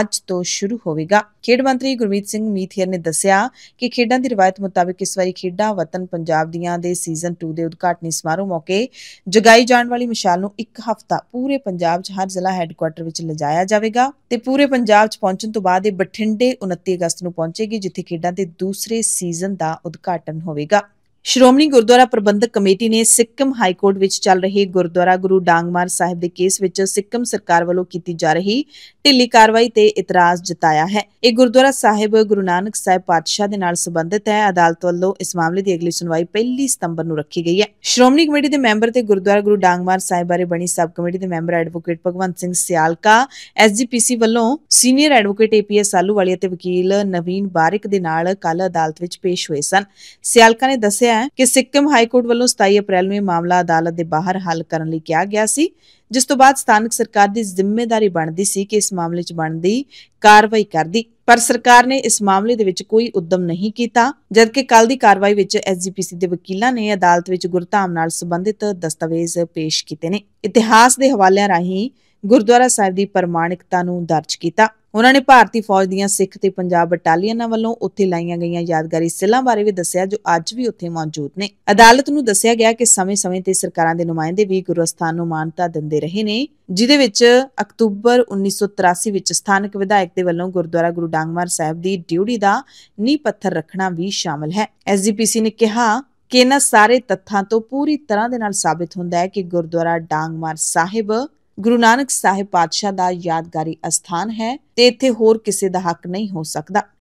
ਅੱਜ ਤੋਂ ਸ਼ੁਰੂ ਹੋਵੇਗਾ ਖੇਡ ਮੰਤਰੀ ਗੁਰਮੀਤ ਸਿੰਘ ਮੀਥੀਰ ਨੇ ਦੱਸਿਆ ਕਿ ਖੇਡਾਂ ਦੀ ਰਵਾਇਤ ਮੁਤਾਬਕ ਇਸ ਵਾਰੀ ਖੇਡਾਂ ਵਤਨ ਪੰਜਾਬ ਦੀਆਂ ਦੇ ਸੀਜ਼ਨ 2 ਦੇ ਉਦਘਾਟਨੀ ਸਮਾਰੋਹ ਮੌਕੇ ਜਗਾਈ ਜਾਣ ਵਾਲੀ ਮਸ਼ਾਲ ਨੂੰ ਇੱਕ ਹਫ਼ਤਾ ਪੂਰੇ ਪੰਜਾਬ 'ਚ ਹਰ ਜ਼ਿਲ੍ਹਾ ਹੈੱਡਕੁਆਰਟਰ ਵਿੱਚ ਲਜਾਇਆ ਜਾਵੇਗਾ ਤੇ ਪੂਰੇ ਪੰਜਾਬ 'ਚ ਪਹੁੰਚਣ ਤੋਂ ਬਾਅਦ ਇਹ ਬਠਿੰਡੇ 29 ਅਗਸਤ ਨੂੰ ਪਹੁੰਚ ਪਹੁੰਚੇਗੀ ਜਿੱਥੇ ਖੇਡਾਂ ਦੇ ਦੂਸਰੇ ਸੀਜ਼ਨ ਦਾ ਉਦਘਾਟਨ ਹੋਵੇਗਾ ਸ਼੍ਰੋਮਣੀ ਗੁਰਦੁਆਰਾ ਪ੍ਰਬੰਧਕ ਕਮੇਟੀ ਨੇ ਸਿੱਕਮ ਹਾਈ ਕੋਰਟ ਵਿੱਚ ਚੱਲ ਰਹੇ ਗੁਰਦੁਆਰਾ ਗੁਰੂ ਡਾਂਗਮਾਰ ਸਾਹਿਬ ਦੇ ਕੇਸ ਵਿੱਚ ਸਿੱਕਮ ਸਰਕਾਰ ਵੱਲੋਂ ਕੀਤੀ ਜਾ ਰਹੀ ਢਿੱਲੀ ਕਾਰਵਾਈ ਤੇ ਇਤਰਾਜ਼ ਜਤਾਇਆ ਹੈ ਇਹ ਗੁਰਦੁਆਰਾ ਸਾਹਿਬ ਗੁਰੂ ਨਾਨਕ ਸਾਹਿਬ ਪਾਤਸ਼ਾਹ ਦੇ ਨਾਲ ਸੰਬੰਧਿਤ ਹੈ ਅਦਾਲਤ ਵੱਲੋਂ ਇਸ ਮਾਮਲੇ ਦੀ ਅਗਲੀ ਸੁਣਵਾਈ 1 ਸਤੰਬਰ ਨੂੰ ਰੱਖੀ ਗਈ ਹੈ ਸ਼੍ਰੋਮਣੀ ਕਮੇਟੀ ਦੇ ਮੈਂਬਰ ਤੇ ਗੁਰਦੁਆਰਾ ਗੁਰੂ ਡਾਂਗਮਾਰ ਸਾਹਿਬ ਬਾਰੇ ਬਣੀ ਸਬ ਕਮੇਟੀ ਦੇ member advocate Bhagwant Singh Sialka SGPC ਵੱਲੋਂ senior advocate APS Salu Walia ਤੇ ਵਕੀਲ ਨਵੀਨ ਬਾਰਿਕ ਦੇ ਨਾਲ ਕੱਲ ਅਦਾਲਤ ਵਿੱਚ ਪੇਸ਼ ਹੋਏ ਸਨ ਸਿਆਲਕਾ ਨੇ ਦੱਸਿਆ ਦੱਸਿਆ ਹੈ ਕਿ ਸਿੱਕਮ ਹਾਈ ਕੋਰਟ ਵੱਲੋਂ 27 ਅਪ੍ਰੈਲ ਨੂੰ ਇਹ ਮਾਮਲਾ ਅਦਾਲਤ ਦੇ ਬਾਹਰ ਹੱਲ ਕਰਨ ਲਈ ਕਿਹਾ ਗਿਆ ਸੀ ਜਿਸ ਤੋਂ ਬਾਅਦ ਸਥਾਨਕ ਸਰਕਾਰ ਦੀ ਜ਼ਿੰਮੇਵਾਰੀ ਬਣਦੀ ਸੀ ਕਿ ਇਸ ਮਾਮਲੇ 'ਚ ਬਣਦੀ ਕਾਰਵਾਈ ਕਰਦੀ ਪਰ ਸਰਕਾਰ ਨੇ ਇਸ ਮਾਮਲੇ ਦੇ ਵਿੱਚ ਕੋਈ ਉਦਮ ਨਹੀਂ ਕੀਤਾ ਜਦਕਿ ਕੱਲ ਦੀ ਕਾਰਵਾਈ ਵਿੱਚ ਐਸਜੀਪੀਸੀ ਦੇ ਵਕੀਲਾਂ ਨੇ ਅਦਾਲਤ ਵਿੱਚ ਗੁਰਧਾਮ ਨਾਲ ਸੰਬੰਧਿਤ ਦਸਤਾਵੇਜ਼ ਪੇਸ਼ ਕੀਤੇ ਨੇ ਇਤਿਹਾਸ ਦੇ ਹਵਾਲਿਆਂ ਰਾਹੀਂ ਗੁਰਦੁਆਰਾ ਸਾਹਿਬ ਦੀ ਪ੍ਰਮਾਣਿਕਤਾ ਨੂੰ ਦਰਜ ਕੀਤਾ ਉਹਨਾਂ ਨੇ ਭਾਰਤੀ ਫੌਜ ਦੀਆਂ ਸਿੱਖ ਤੇ ਪੰਜਾਬ ਬਟਾਲੀਅਨਾਂ ਵੱਲੋਂ ਉੱਥੇ ਲਾਈਆਂ ਗਈਆਂ ਯਾਦਗਾਰੀ ਸਿੱਲਾਂ ਬਾਰੇ ਵੀ ਦੱਸਿਆ ਜੋ ਅੱਜ ਵੀ ਉੱਥੇ ਮੌਜੂਦ ਨੇ ਅਦਾਲਤ ਨੂੰ ਦੱਸਿਆ ਗਿਆ ਕਿ ਸਮੇਂ-ਸਮੇਂ ਤੇ ਸਰਕਾਰਾਂ ਦੇ ਨੁਮਾਇੰਦੇ ਵੀ ਗੁਰਸਥਾਨ ਨੂੰ ਮਾਨਤਾ ਦਿੰਦੇ ਰਹੇ ਨੇ ਜਿਦੇ ਵਿੱਚ ਅਕਤੂਬਰ 1983 ਵਿੱਚ ਸਥਾਨਕ ਵਿਧਾਇਕ ਦੇ ਵੱਲੋਂ ਗੁਰਦੁਆਰਾ ਗੁਰੂ ਡਾਂਗਮਾਰ ਸਾਹਿਬ ਦੀ ਡਿਊਟੀ ਦਾ ਨੀਂਹ ਪੱਥਰ ਰੱਖਣਾ ਵੀ ਸ਼ਾਮਲ ਹੈ ਐਸਜੀਪੀਸੀ ਨੇ ਕਿਹਾ ਕਿ ਇਹਨਾਂ ਸਾਰੇ ਤੱਥਾਂ ਤੋਂ ਪੂਰੀ ਤਰ੍ਹਾਂ ਦੇ ਨਾਲ ਸਾਬਿਤ ਹੁੰਦਾ ਹੈ ਕਿ ਗੁਰਦੁਆਰਾ ਡਾਂਗਮਾਰ ਸਾਹਿਬ ਗੁਰੂ ਨਾਨਕ ਸਾਹਿਬ ਪਾਤਸ਼ਾਹ ਦਾ ਯਾਦਗਾਰੀ ਅਸਥਾਨ ਹੈ ਤੇ ਇੱਥੇ ਹੋਰ ਕਿਸੇ ਦਾ ਹੱਕ ਨਹੀਂ ਹੋ ਸਕਦਾ